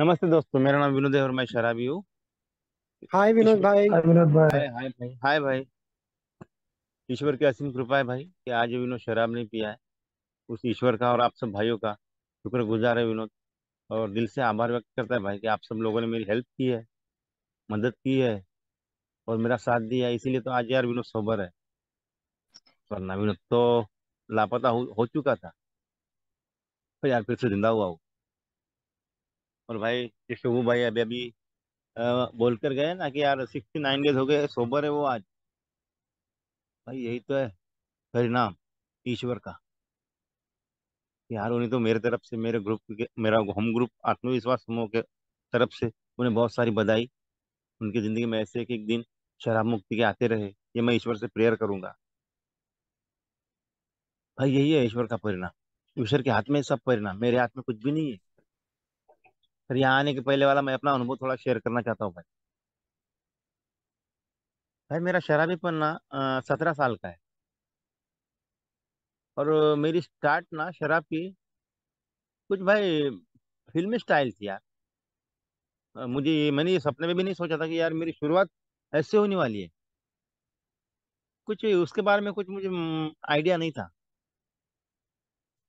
नमस्ते दोस्तों मेरा नाम विनोद है और मैं शराबी हूँ हाय विनोद भाई हाय विनोद भाई हाय भाई हाय भाई ईश्वर की असीम कृपा है भाई कि आज विनोद शराब नहीं पिया है उस ईश्वर का और आप सब भाइयों का शुक्र गुजार है विनोद और दिल से आभार व्यक्त करता है भाई कि आप सब लोगों ने मेरी हेल्प की है मदद की है और मेरा साथ दिया है इसीलिए तो आज यार विनोद सोबर है वरना विनोद तो लापता हो, हो चुका था तो यार फिर से जिंदा हुआ हूँ और भाई जैसे वो भाई अभी अभी बोलकर गए ना कि यार सिक्सटी नाइन डेज हो गए सोबर है वो आज भाई यही तो है परिणाम ईश्वर का यार उन्हें तो मेरे तरफ से मेरे ग्रुप के मेरा होम ग्रुप आत्मविश्वास समूह के तरफ से उन्हें बहुत सारी बधाई उनकी ज़िंदगी में ऐसे कि एक दिन शराब मुक्ति के आते रहे ये मैं ईश्वर से प्रेयर करूंगा भाई यही है ईश्वर का परिणाम ईश्वर के हाथ में सब परिणाम मेरे हाथ में कुछ भी नहीं है फिर यहाँ आने के पहले वाला मैं अपना अनुभव थोड़ा शेयर करना चाहता हूँ भाई भाई मेरा शराबी पन्ना सत्रह साल का है और मेरी स्टार्ट ना शराब की कुछ भाई फिल्मी स्टाइल थी यार मुझे मैंने ये सपने में भी नहीं सोचा था कि यार मेरी शुरुआत ऐसे होने वाली है कुछ उसके बारे में कुछ मुझे आइडिया नहीं था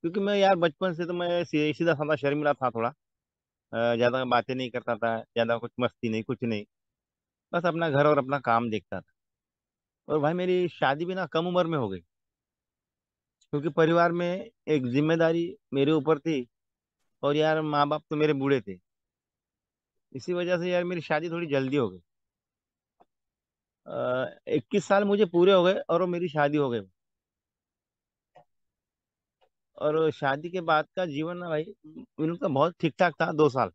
क्योंकि मैं यार बचपन से तो मैं सीधा साधा शर्मिला था थोड़ा ज़्यादा बातें नहीं करता था ज़्यादा कुछ मस्ती नहीं कुछ नहीं बस अपना घर और अपना काम देखता था और भाई मेरी शादी भी ना कम उम्र में हो गई क्योंकि परिवार में एक जिम्मेदारी मेरे ऊपर थी और यार माँ बाप तो मेरे बूढ़े थे इसी वजह से यार मेरी शादी थोड़ी जल्दी हो गई इक्कीस साल मुझे पूरे हो गए और वो मेरी शादी हो गई और शादी के बाद का जीवन ना भाई उनका बहुत ठीक ठाक था दो साल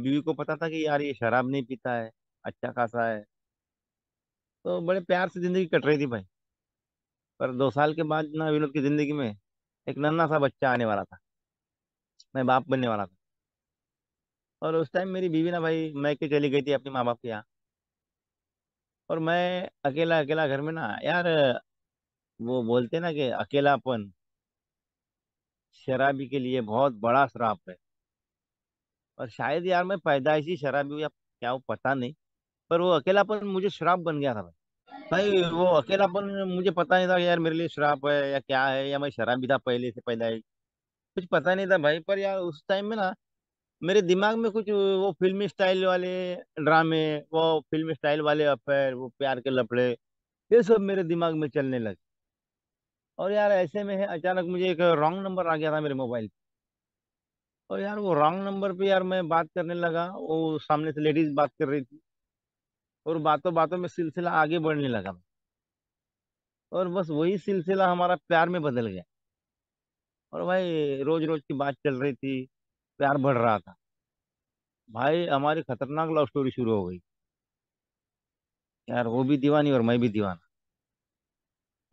बीवी को पता था कि यार ये शराब नहीं पीता है अच्छा खासा है तो बड़े प्यार से जिंदगी कट रही थी भाई पर दो साल के बाद ना विनोद की जिंदगी में एक नन्ना सा बच्चा आने वाला था मैं बाप बनने वाला था और उस टाइम मेरी बीवी ना भाई मैके चली गई थी अपने माँ बाप के यहाँ और मैं अकेला अकेला घर में ना यार वो बोलते ना कि अकेलापन शराबी के लिए बहुत बड़ा श्राप है और शायद यार मैं पैदाइशी शराबी या क्या वो पता नहीं पर वो अकेलापन मुझे श्राप बन गया था भाई भाई वो अकेलापन मुझे पता नहीं था कि यार मेरे लिए श्राप है या क्या है या मैं शराबी था पहले से पैदाइश कुछ पता नहीं था भाई पर यार उस टाइम में ना मेरे दिमाग में कुछ वो फिल्मी स्टाइल वाले ड्रामे वो फिल्मी स्टाइल वाले अफेयर वो प्यार के लफड़े ये सब मेरे दिमाग में चलने लगे और यार ऐसे में है अचानक मुझे एक रॉन्ग नंबर आ गया था मेरे मोबाइल पे और यार वो रॉन्ग नंबर पे यार मैं बात करने लगा वो सामने से लेडीज बात कर रही थी और बातों बातों में सिलसिला आगे बढ़ने लगा और बस वही सिलसिला हमारा प्यार में बदल गया और भाई रोज रोज की बात चल रही थी प्यार बढ़ रहा था भाई हमारी खतरनाक लव स्टोरी शुरू हो गई यार वो भी दीवानी और मैं भी दीवाना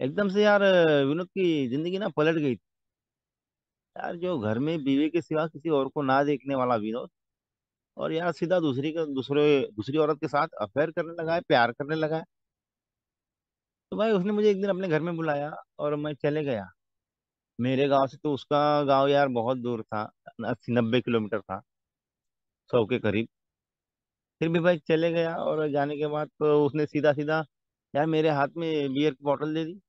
एकदम से यार विनोद की जिंदगी ना पलट गई थी यार जो घर में बीवी के सिवा किसी और को ना देखने वाला विनोद और यार सीधा दूसरी के दूसरे दूसरी औरत के साथ अफेयर करने लगा है प्यार करने लगा है तो भाई उसने मुझे एक दिन अपने घर में बुलाया और मैं चले गया मेरे गांव से तो उसका गांव यार बहुत दूर था अस्सी नब्बे किलोमीटर था सौ के करीब फिर भी भाई चले गया और जाने के बाद तो उसने सीधा सीधा यार मेरे हाथ में बियर की बॉटल दे दी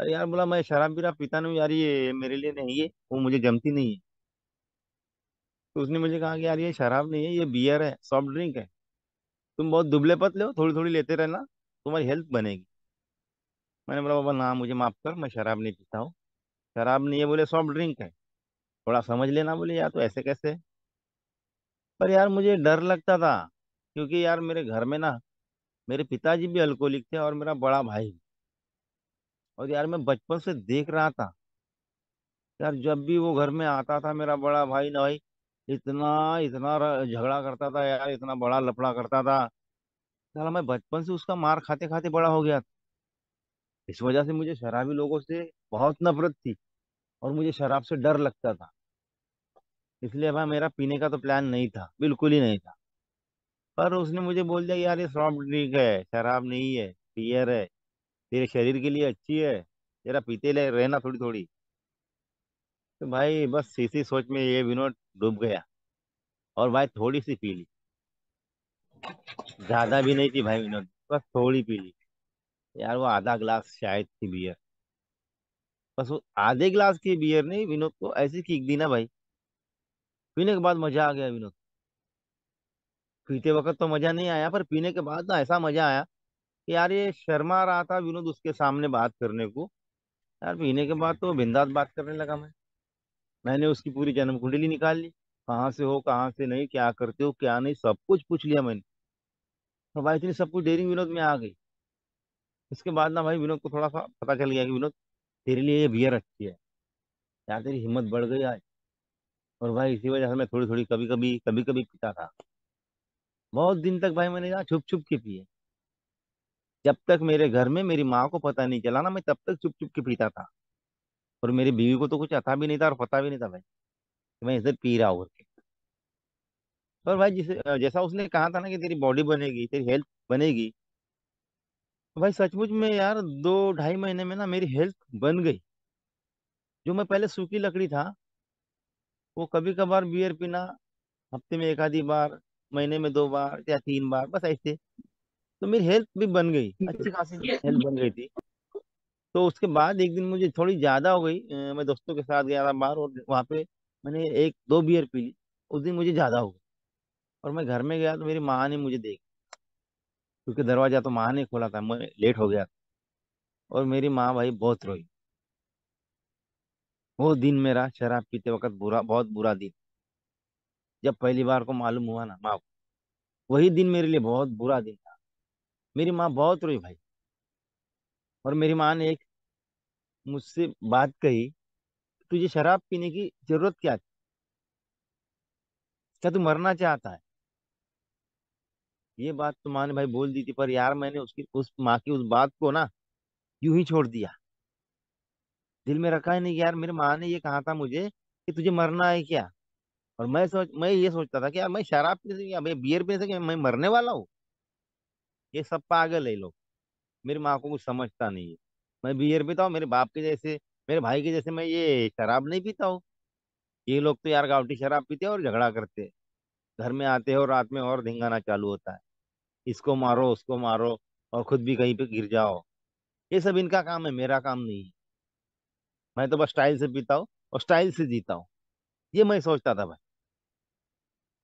अरे यार बोला मैं शराब बीरा पीता नहीं यार ये मेरे लिए नहीं है वो मुझे जमती नहीं है तो उसने मुझे कहा कि यार ये शराब नहीं है ये बियर है सॉफ्ट ड्रिंक है तुम बहुत दुबले पतले हो थोड़ी थोड़ी लेते रहना तुम्हारी हेल्थ बनेगी मैंने बोला बाबा ना मुझे माफ़ कर मैं शराब नहीं पीता हूँ शराब नहीं है बोले सॉफ्ट ड्रिंक है थोड़ा समझ लेना बोले यार तो ऐसे कैसे है? पर यार मुझे डर लगता था क्योंकि यार मेरे घर में ना मेरे पिताजी भी अल्कोहलिक थे और मेरा बड़ा भाई भी और यार मैं बचपन से देख रहा था यार जब भी वो घर में आता था मेरा बड़ा भाई ना भाई इतना इतना झगड़ा करता था यार इतना बड़ा लफड़ा करता था यार मैं बचपन से उसका मार खाते खाते बड़ा हो गया इस वजह से मुझे शराबी लोगों से बहुत नफरत थी और मुझे शराब से डर लगता था इसलिए भाई मेरा पीने का तो प्लान नहीं था बिल्कुल ही नहीं था पर उसने मुझे बोल दिया यार ये सॉफ्ट ड्रिंक है शराब नहीं है बियर है तेरे शरीर के लिए अच्छी है जरा पीते ले रहना थोड़ी थोड़ी तो भाई बस इसी सोच में ये विनोद डूब गया और भाई थोड़ी सी पी ली ज्यादा भी नहीं थी भाई विनोद बस थोड़ी पी ली यार वो आधा ग्लास शायद थी बियर बस वो आधे ग्लास की बियर ने विनोद को ऐसी खींच दी ना भाई पीने के बाद मजा आ गया विनोद पीते वक्त तो मजा नहीं आया पर पीने के बाद ना ऐसा मजा आया यार ये शर्मा रहा था विनोद उसके सामने बात करने को यार पीने के बाद तो बिंदास बात करने लगा मैं मैंने उसकी पूरी जन्म कुंडली निकाल ली कहाँ से हो कहाँ से नहीं क्या करते हो क्या नहीं सब कुछ पूछ लिया मैंने तो भाई इतनी सब कुछ डेरिंग विनोद में आ गई इसके बाद ना भाई विनोद को थोड़ा सा पता चल गया कि विनोद तेरे लिए ये बियर अच्छी है यार तेरी हिम्मत बढ़ गई आज और भाई इसी वजह से मैं थोड़ी थोड़ी कभी कभी कभी कभी पीता था बहुत दिन तक भाई मैंने यहाँ छुप छुप के पिए जब तक मेरे घर में मेरी माँ को पता नहीं चला ना मैं तब तक चुप चुप के पीता था और मेरी बीवी को तो कुछ आता भी नहीं था और पता भी नहीं था भाई कि मैं इसे पी रहा हूँ पर भाई जिसे जैसा उसने कहा था ना कि तेरी बॉडी बनेगी तेरी हेल्थ बनेगी तो भाई सचमुच में यार दो ढाई महीने में ना मेरी हेल्थ बन गई जो मैं पहले सूखी लकड़ी था वो कभी कभार बियर पीना हफ्ते में एक आधी बार महीने में दो बार या तीन बार बस ऐसे तो मेरी हेल्थ भी बन गई अच्छी खासी हेल्थ बन गई थी तो उसके बाद एक दिन मुझे थोड़ी ज़्यादा हो गई मैं दोस्तों के साथ गया था बाहर और वहाँ पे मैंने एक दो बियर पी ली उस दिन मुझे ज़्यादा हो गई और मैं घर में गया तो मेरी माँ ने मुझे देख क्योंकि दरवाज़ा तो माँ ने खोला था मैं लेट हो गया और मेरी माँ भाई बहुत रोई वो दिन मेरा शराब पीते वक्त बुरा बहुत बुरा दिन जब पहली बार को मालूम हुआ ना माँ वही दिन मेरे लिए बहुत बुरा दिन मेरी माँ बहुत रोई भाई और मेरी माँ ने एक मुझसे बात कही तुझे शराब पीने की जरूरत क्या थी क्या तू मरना चाहता है ये बात तो माँ ने भाई बोल दी थी पर यार मैंने उसकी उस माँ की उस बात को ना यूं ही छोड़ दिया दिल में रखा ही नहीं यार मेरी माँ ने ये कहा था मुझे कि तुझे मरना है क्या और मैं सोच मैं ये सोचता था कि यार मैं शराब पीने सकती बियर पी सकती मैं मरने वाला हूँ ये सब पागल है लोग मेरी माँ को कुछ समझता नहीं है मैं बियर पीता हूँ मेरे बाप के जैसे मेरे भाई के जैसे मैं ये शराब नहीं पीता हूँ ये लोग तो यार गावटी शराब पीते और झगड़ा करते घर में आते हैं और रात में और धिंगाना चालू होता है इसको मारो उसको मारो और खुद भी कहीं पे गिर जाओ ये सब इनका काम है मेरा काम नहीं है मैं तो बस स्टाइल से पीता हूँ और स्टाइल से जीता हूँ ये मैं सोचता था भाई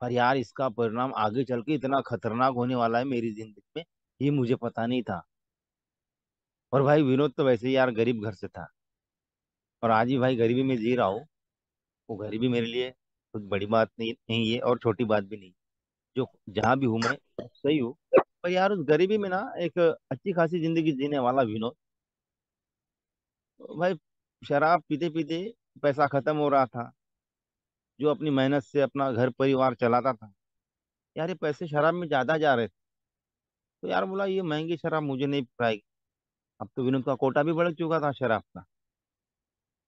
पर यार इसका परिणाम आगे चल के इतना खतरनाक होने वाला है मेरी जिंदगी में ये मुझे पता नहीं था और भाई विनोद तो वैसे ही यार गरीब घर से था और आज ही भाई गरीबी में जी रहा हूँ वो गरीबी मेरे लिए कुछ बड़ी बात नहीं नहीं है और छोटी बात भी नहीं जो जहाँ भी हूँ मैं सही हूँ पर यार उस गरीबी में ना एक अच्छी खासी जिंदगी जीने वाला विनोद भाई शराब पीते पीते पैसा खत्म हो रहा था जो अपनी मेहनत से अपना घर परिवार चलाता था यार ये पैसे शराब में ज़्यादा जा रहे थे तो यार बोला ये महंगी शराब मुझे नहीं पाएगी अब तो विनोद का कोटा भी बढ़ चुका था शराब का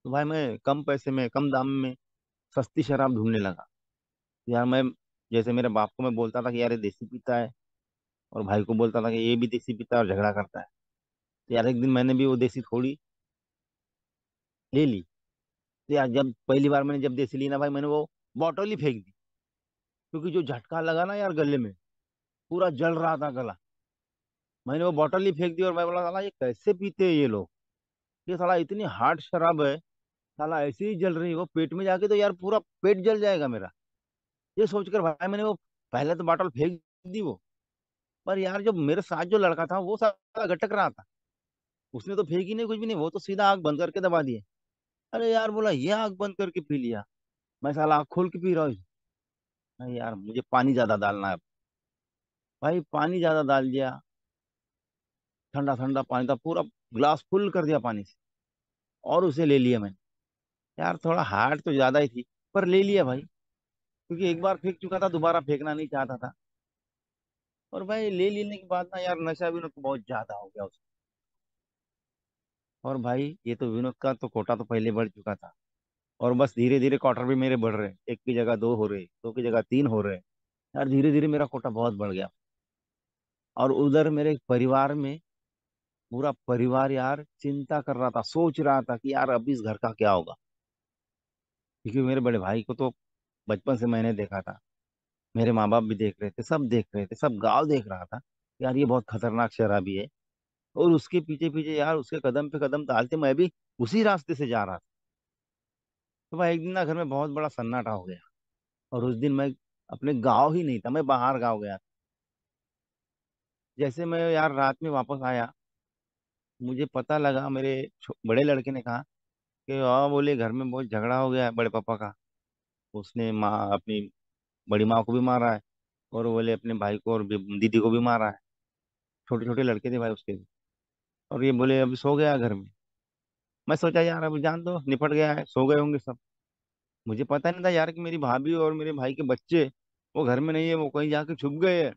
तो भाई मैं कम पैसे में कम दाम में सस्ती शराब ढूंढने लगा तो यार मैं जैसे मेरे बाप को मैं बोलता था कि यार ये देसी पीता है और भाई को बोलता था कि ये भी देसी पीता है और झगड़ा करता है तो यार एक दिन मैंने भी वो देसी थोड़ी ले ली तो यार जब पहली बार मैंने जब देसी ली ना भाई मैंने वो बॉटल ही फेंक दी क्योंकि जो झटका लगा ना यार गले में पूरा जल रहा था गला मैंने वो बॉटल ही फेंक दी और मैं बोला साला ये कैसे पीते हैं ये लोग ये साला इतनी हार्ड शराब है साला ऐसे ही जल रही है वो पेट में जाके तो यार पूरा पेट जल जाएगा मेरा ये सोचकर भाई मैंने वो पहले तो बॉटल फेंक दी वो पर यार जो मेरे साथ जो लड़का था वो सारा घटक रहा था उसने तो फेंकी नहीं कुछ भी नहीं वो तो सीधा आग बंद करके दबा दिए अरे यार बोला ये आग बंद करके पी लिया मैं साला आग खोल के पी रहा हूँ यार मुझे पानी ज्यादा डालना है भाई पानी ज्यादा डाल दिया ठंडा ठंडा पानी था पूरा ग्लास फुल कर दिया पानी से और उसे ले लिया मैंने यार थोड़ा हार्ड तो ज़्यादा ही थी पर ले लिया भाई क्योंकि एक बार फेंक चुका था दोबारा फेंकना नहीं चाहता था और भाई ले लेने के बाद ना यार नशा विनोद तो बहुत ज़्यादा हो गया उसका और भाई ये तो विनोद का तो कोटा तो पहले बढ़ चुका था और बस धीरे धीरे क्वार्टर भी मेरे बढ़ रहे हैं एक की जगह दो हो रहे दो की जगह तीन हो रहे यार धीरे धीरे मेरा कोटा बहुत बढ़ गया और उधर मेरे परिवार में पूरा परिवार यार चिंता कर रहा था सोच रहा था कि यार अब इस घर का क्या होगा क्योंकि मेरे बड़े भाई को तो बचपन से मैंने देखा था मेरे माँ बाप भी देख रहे थे सब देख रहे थे सब गांव देख रहा था यार ये बहुत खतरनाक शराबी है और उसके पीछे पीछे यार उसके कदम पे कदम डालते मैं भी उसी रास्ते से जा रहा था तो भाई एक दिन ना घर में बहुत बड़ा सन्नाटा हो गया और उस दिन मैं अपने गाँव ही नहीं था मैं बाहर गाँव गया था जैसे मैं यार रात में वापस आया मुझे पता लगा मेरे छो- बड़े लड़के ने कहा कि हाँ बोले घर में बहुत झगड़ा हो गया है बड़े पापा का उसने माँ अपनी बड़ी माँ को भी मारा है और बोले अपने भाई को और दीदी को भी मारा है छोटे छोटे लड़के थे भाई उसके और ये बोले अभी सो गया घर में मैं सोचा यार अब जान दो निपट गया है सो गए होंगे सब मुझे पता नहीं था यार कि मेरी भाभी और मेरे भाई के बच्चे वो घर में नहीं है वो कहीं जाके छुप गए हैं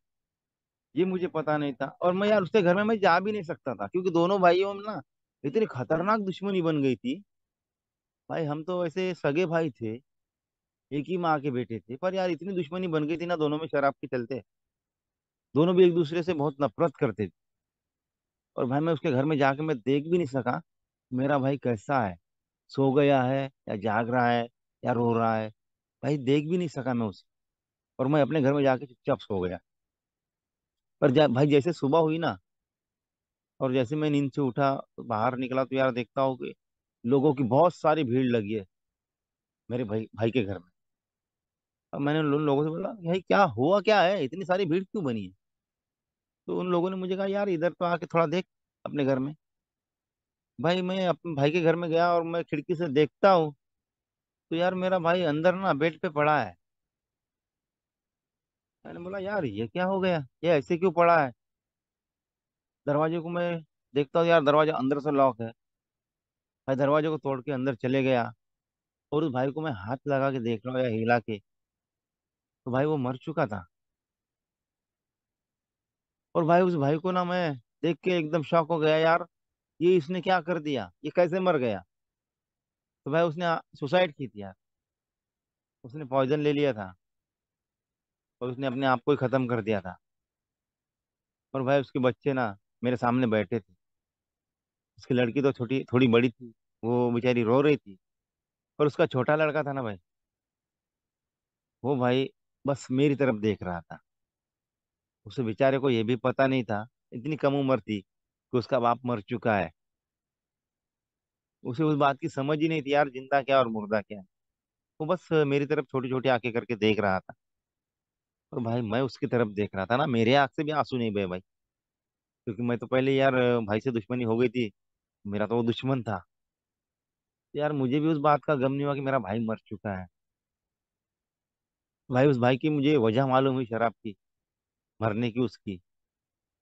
ये मुझे पता नहीं था और मैं यार उसके घर में मैं जा भी नहीं सकता था क्योंकि दोनों भाइयों में ना इतनी खतरनाक दुश्मनी बन गई थी भाई हम तो ऐसे सगे भाई थे एक ही माँ के बेटे थे पर यार इतनी दुश्मनी बन गई थी ना दोनों में शराब के चलते दोनों भी एक दूसरे से बहुत नफरत करते थे और भाई मैं उसके घर में जाके मैं देख भी नहीं सका मेरा भाई कैसा है सो गया है या जाग रहा है या रो रहा है भाई देख भी नहीं सका मैं उसे और मैं अपने घर में जाके चुपचाप सो गया पर जा, भाई जैसे सुबह हुई ना और जैसे मैं नींद से उठा बाहर निकला तो यार देखता हूँ कि लोगों की बहुत सारी भीड़ लगी है मेरे भाई भाई के घर में अब मैंने उन लोगों से बोला भाई क्या हुआ क्या है इतनी सारी भीड़ क्यों बनी है तो उन लोगों ने मुझे कहा यार इधर तो आके थोड़ा देख अपने घर में भाई मैं अपने भाई के घर में गया और मैं खिड़की से देखता हूँ तो यार मेरा भाई अंदर ना बेड पे पड़ा है मैंने बोला यार ये क्या हो गया ये ऐसे क्यों पड़ा है दरवाजे को मैं देखता हूँ यार दरवाजा अंदर से लॉक है भाई दरवाजे को तोड़ के अंदर चले गया और उस भाई को मैं हाथ लगा के देख रहा हूँ या हिला के तो भाई वो मर चुका था और भाई उस भाई को ना मैं देख के एकदम शौक हो गया यार ये इसने क्या कर दिया ये कैसे मर गया तो भाई उसने सुसाइड की थी यार उसने पॉइजन ले लिया था और उसने अपने आप को ही ख़त्म कर दिया था और भाई उसके बच्चे ना मेरे सामने बैठे थे उसकी लड़की तो छोटी थोड़ी बड़ी थी वो बेचारी रो रही थी और उसका छोटा लड़का था ना भाई वो भाई बस मेरी तरफ देख रहा था उस बेचारे को ये भी पता नहीं था इतनी कम उम्र थी कि उसका बाप मर चुका है उसे उस बात की समझ ही नहीं थी यार जिंदा क्या और मुर्दा क्या है वो बस मेरी तरफ छोटी छोटी आके करके देख रहा था और भाई मैं उसकी तरफ देख रहा था ना मेरे आँख से भी आंसू नहीं बहे भाई क्योंकि मैं तो पहले यार भाई से दुश्मनी हो गई थी मेरा तो वो दुश्मन था यार मुझे भी उस बात का गम नहीं हुआ कि मेरा भाई मर चुका है भाई उस भाई की मुझे वजह मालूम हुई शराब की मरने की उसकी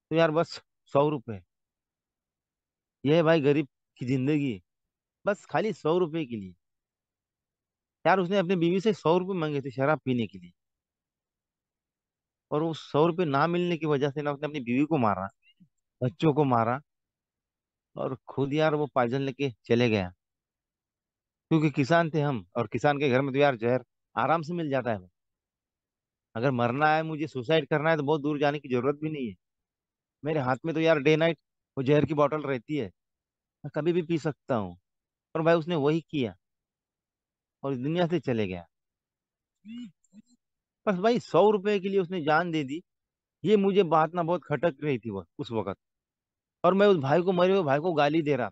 तो यार बस सौ रुपये यह भाई गरीब की जिंदगी बस खाली सौ रुपये के लिए यार उसने अपने बीवी से सौ रुपये मांगे थे शराब पीने के लिए और वो सौ रुपये ना मिलने की वजह से ना उसने अपनी बीवी को मारा बच्चों को मारा और खुद यार वो पाइजन लेके चले गया क्योंकि किसान थे हम और किसान के घर में तो यार जहर आराम से मिल जाता है अगर मरना है मुझे सुसाइड करना है तो बहुत दूर जाने की जरूरत भी नहीं है मेरे हाथ में तो यार डे नाइट वो जहर की बोतल रहती है मैं कभी भी पी सकता हूँ और भाई उसने वही किया और दुनिया से चले गया बस भाई सौ रुपए के लिए उसने जान दे दी ये मुझे बात ना बहुत खटक रही थी वो उस वक्त और मैं उस भाई को मरे हुए भाई को गाली दे रहा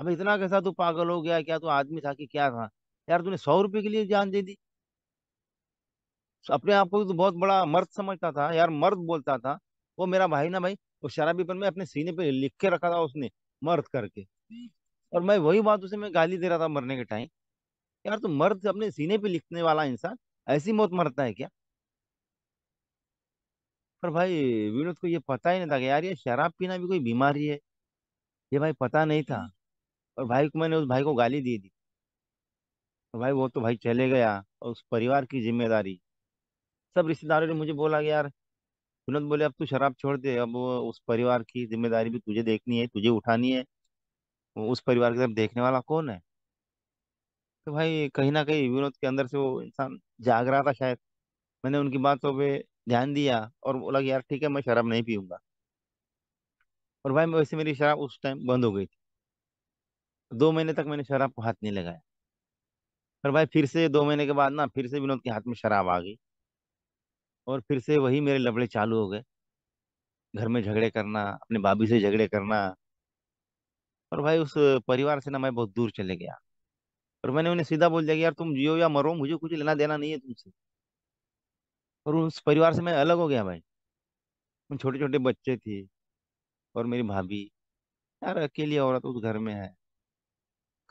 अब इतना कैसा तू पागल हो गया क्या तू आदमी था कि क्या था यार तूने सौ रुपए के लिए जान दे दी अपने आप को तो बहुत बड़ा मर्द समझता था यार मर्द बोलता था वो मेरा भाई ना भाई वो पर मैं अपने सीने पे लिख के रखा था उसने मर्द करके और मैं वही बात उसे मैं गाली दे रहा था मरने के टाइम यार तू मर्द अपने सीने पे लिखने वाला इंसान ऐसी मौत मरता है क्या पर भाई विनोद को ये पता ही नहीं था कि यार ये शराब पीना भी कोई बीमारी है ये भाई पता नहीं था हम्म। और भाई को मैंने उस भाई को गाली दे दी और तो भाई वो तो भाई चले गया और उस परिवार की जिम्मेदारी सब रिश्तेदारों ने मुझे बोला कि यार विनोद बोले अब तू शराब छोड़ दे अब उस परिवार की जिम्मेदारी भी तुझे देखनी है तुझे उठानी है उस परिवार की तरफ देखने वाला कौन है तो भाई कहीं ना कहीं विनोद के अंदर से वो इंसान जाग रहा था शायद मैंने उनकी बातों पे ध्यान दिया और बोला यार ठीक है मैं शराब नहीं पीऊंगा और भाई वैसे मेरी शराब उस टाइम बंद हो गई थी दो महीने तक मैंने शराब को हाथ नहीं लगाया पर भाई फिर से दो महीने के बाद ना फिर से विनोद के हाथ में शराब आ गई और फिर से वही मेरे लबड़े चालू हो गए घर में झगड़े करना अपने भाभी से झगड़े करना और भाई उस परिवार से ना मैं बहुत दूर चले गया और मैंने उन्हें सीधा बोल दिया कि यार तुम जियो या मरो मुझे कुछ लेना देना नहीं है तुमसे और उस परिवार से मैं अलग हो गया भाई उन छोटे छोटे बच्चे थे और मेरी भाभी यार अकेली औरत उस घर में है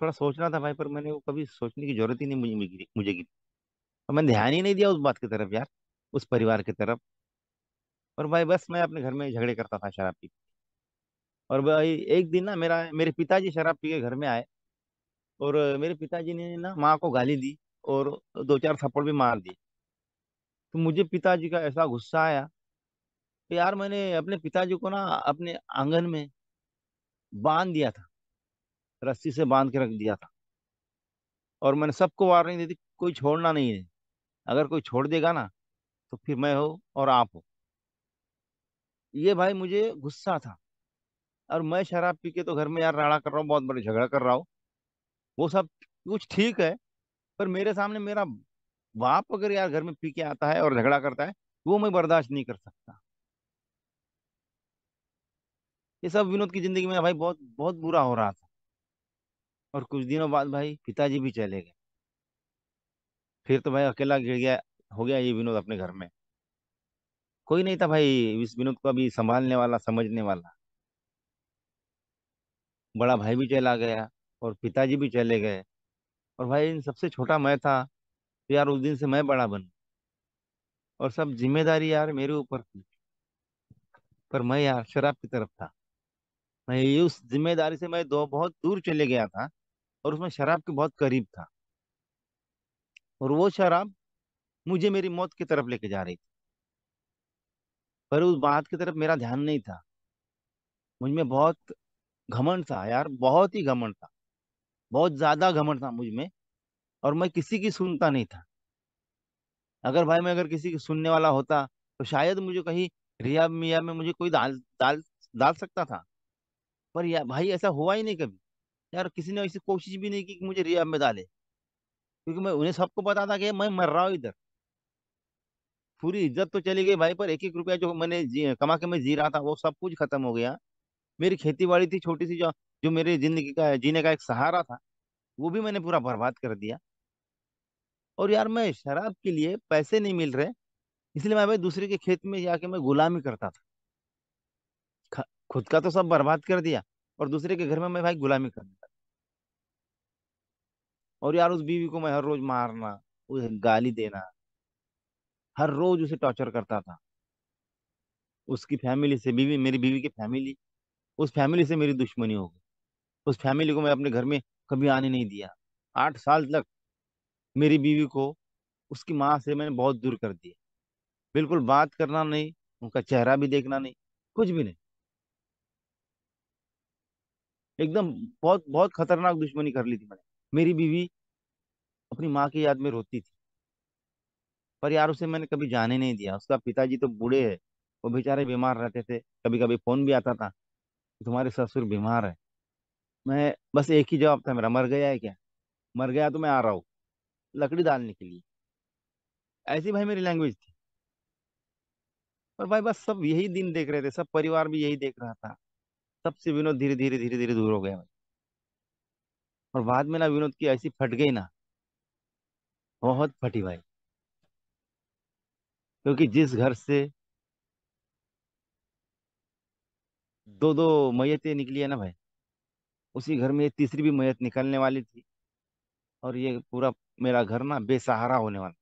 थोड़ा सोचना था भाई पर मैंने वो कभी सोचने की जरूरत ही नहीं मुझे मुझे मुझे की और मैंने ध्यान ही नहीं दिया उस बात की तरफ यार उस परिवार की तरफ और भाई बस मैं अपने घर में झगड़े करता था शराब पी के। और भाई एक दिन ना मेरा मेरे पिताजी शराब पी के घर में आए और मेरे पिताजी ने ना माँ को गाली दी और दो चार थप्पड़ भी मार दिए तो मुझे पिताजी का ऐसा गुस्सा आया तो यार मैंने अपने पिताजी को ना अपने आंगन में बांध दिया था रस्सी से बांध के रख दिया था और मैंने सबको वार्निंग दी थी कोई छोड़ना नहीं है अगर कोई छोड़ देगा ना तो फिर मैं हो और आप हो ये भाई मुझे गुस्सा था और मैं शराब पी के तो घर में यार राड़ा कर रहा हूँ बहुत बड़े झगड़ा कर रहा हूँ वो सब कुछ ठीक है पर मेरे सामने मेरा बाप अगर यार घर में पी के आता है और झगड़ा करता है वो मैं बर्दाश्त नहीं कर सकता ये सब विनोद की जिंदगी में भाई बहुत बहुत बुरा हो रहा था और कुछ दिनों बाद भाई पिताजी भी चले गए फिर तो भाई अकेला गिर गया हो गया ये विनोद अपने घर में कोई नहीं था भाई इस विनोद को अभी संभालने वाला समझने वाला बड़ा भाई भी चला गया और पिताजी भी चले गए और भाई इन सबसे छोटा मैं था तो यार उस दिन से मैं बड़ा बन और सब जिम्मेदारी यार मेरे ऊपर थी पर मैं यार शराब की तरफ था मैं ये उस जिम्मेदारी से मैं दो बहुत दूर चले गया था और उसमें शराब के बहुत करीब था और वो शराब मुझे मेरी मौत की तरफ लेके जा रही थी पर उस बात की तरफ मेरा ध्यान नहीं था मुझ में बहुत घमंड था यार बहुत ही घमंड था बहुत ज़्यादा घमंड था मुझ में और मैं किसी की सुनता नहीं था अगर भाई मैं अगर किसी की सुनने वाला होता तो शायद मुझे कहीं रिया मिया में मुझे कोई डाल डाल डाल सकता था पर यार भाई ऐसा हुआ ही नहीं कभी यार किसी ने ऐसी कोशिश भी नहीं की कि मुझे रिया में डाले क्योंकि मैं उन्हें सबको पता था कि मैं मर रहा हूँ इधर पूरी इज्जत तो चली गई भाई पर एक एक रुपया जो मैंने कमा के मैं जी रहा था वो सब कुछ खत्म हो गया मेरी खेती बाड़ी थी छोटी सी जो जो मेरी जिंदगी का जीने का एक सहारा था वो भी मैंने पूरा बर्बाद कर दिया और यार मैं शराब के लिए पैसे नहीं मिल रहे इसलिए मैं भाई दूसरे के खेत में जाके मैं गुलामी करता था खुद का तो सब बर्बाद कर दिया और दूसरे के घर में मैं भाई गुलामी करने लगा और यार उस बीवी को मैं हर रोज मारना उसे गाली देना हर रोज उसे टॉर्चर करता था उसकी फैमिली से बीवी मेरी बीवी की फैमिली उस फैमिली से मेरी दुश्मनी हो गई उस फैमिली को मैं अपने घर में कभी आने नहीं दिया आठ साल तक मेरी बीवी को उसकी माँ से मैंने बहुत दूर कर दिया बिल्कुल बात करना नहीं उनका चेहरा भी देखना नहीं कुछ भी नहीं एकदम बहुत बहुत खतरनाक दुश्मनी कर ली थी मैंने मेरी बीवी अपनी माँ की याद में रोती थी पर यार उसे मैंने कभी जाने नहीं दिया उसका पिताजी तो बूढ़े है वो बेचारे बीमार रहते थे कभी कभी फोन भी आता था तुम्हारे ससुर बीमार है मैं बस एक ही जवाब था मेरा मर गया है क्या मर गया तो मैं आ रहा हूँ लकड़ी डालने के लिए ऐसी भाई मेरी लैंग्वेज थी पर भाई बस सब यही दिन देख रहे थे सब परिवार भी यही देख रहा था सबसे विनोद धीरे धीरे धीरे धीरे दूर हो गया भाई और बाद में ना विनोद की ऐसी फट गई ना बहुत फटी भाई क्योंकि जिस घर से हम्म। दो दो मैयतें निकली है ना भाई उसी घर में तीसरी भी मैयत निकलने वाली थी और ये पूरा मेरा घर ना बेसहारा होने वाला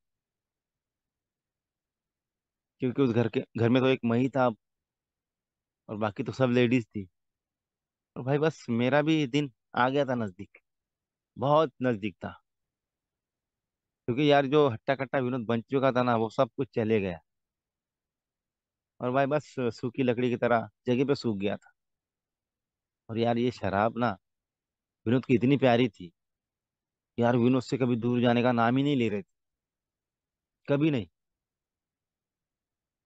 क्योंकि उस घर के घर में तो एक मई था अब और बाकी तो सब लेडीज थी और भाई बस मेरा भी दिन आ गया था नज़दीक बहुत नज़दीक था क्योंकि यार जो हट्टा कट्टा विनोद बन चुका था ना वो सब कुछ चले गया और भाई बस सूखी लकड़ी की तरह जगह पे सूख गया था और यार ये शराब ना विनोद की इतनी प्यारी थी यार विनोद से कभी दूर जाने का नाम ही नहीं ले रहे थे कभी नहीं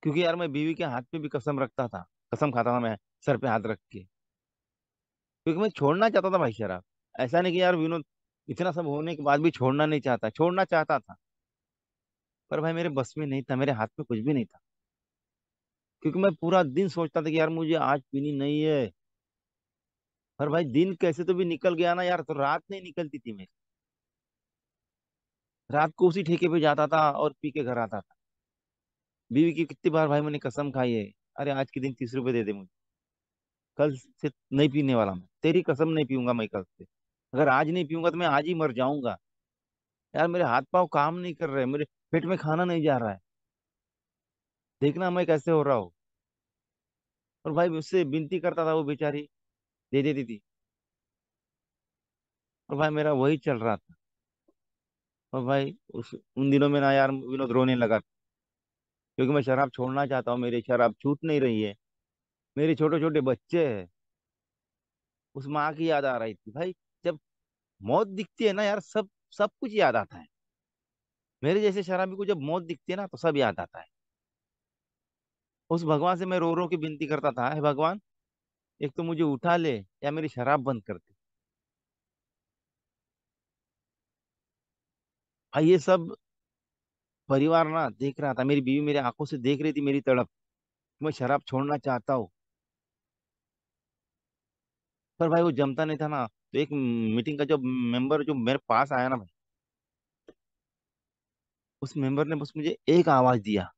क्योंकि यार मैं बीवी के हाथ पे भी कसम रखता था कसम खाता था मैं सर पे हाथ रख के क्योंकि मैं छोड़ना चाहता था भाई शराब ऐसा नहीं कि यार विनोद इतना सब होने के बाद भी छोड़ना नहीं चाहता छोड़ना चाहता था पर भाई मेरे बस में नहीं था मेरे हाथ में कुछ भी नहीं था क्योंकि मैं पूरा दिन सोचता था कि यार मुझे आज पीनी नहीं है पर भाई दिन कैसे तो भी निकल गया ना यार तो रात नहीं निकलती थी मेरी रात को उसी ठेके पे जाता था और पी के घर आता था बीवी की कितनी बार भाई मैंने कसम खाई है अरे आज के दिन तीस रुपए दे दे मुझे कल से नहीं पीने वाला मैं तेरी कसम नहीं पीऊंगा मैं कल से अगर आज नहीं पीऊंगा तो मैं आज ही मर जाऊंगा यार मेरे हाथ पाँव काम नहीं कर रहे मेरे पेट में खाना नहीं जा रहा है देखना मैं कैसे हो रहा हूँ और भाई उससे विनती करता था वो बेचारी दे देती थी और भाई मेरा वही चल रहा था और भाई उस उन दिनों में ना यार विनोद रोने लगा क्योंकि मैं शराब छोड़ना चाहता हूँ मेरी शराब छूट नहीं रही है मेरे छोटे छोटे बच्चे हैं उस माँ की याद आ रही थी भाई जब मौत दिखती है ना यार सब सब कुछ याद आता है मेरे जैसे शराबी को जब मौत दिखती है ना तो सब याद आता है उस भगवान से मैं रो रो के विनती करता था हे भगवान एक तो मुझे उठा ले या मेरी शराब बंद कर दे भाई ये सब परिवार ना देख रहा था मेरी बीवी मेरी आंखों से देख रही थी मेरी तड़प मैं शराब छोड़ना चाहता हूँ पर भाई वो जमता नहीं था ना तो एक मीटिंग का जो मेंबर जो मेरे पास आया ना भाई उस मेंबर ने बस मुझे एक आवाज दिया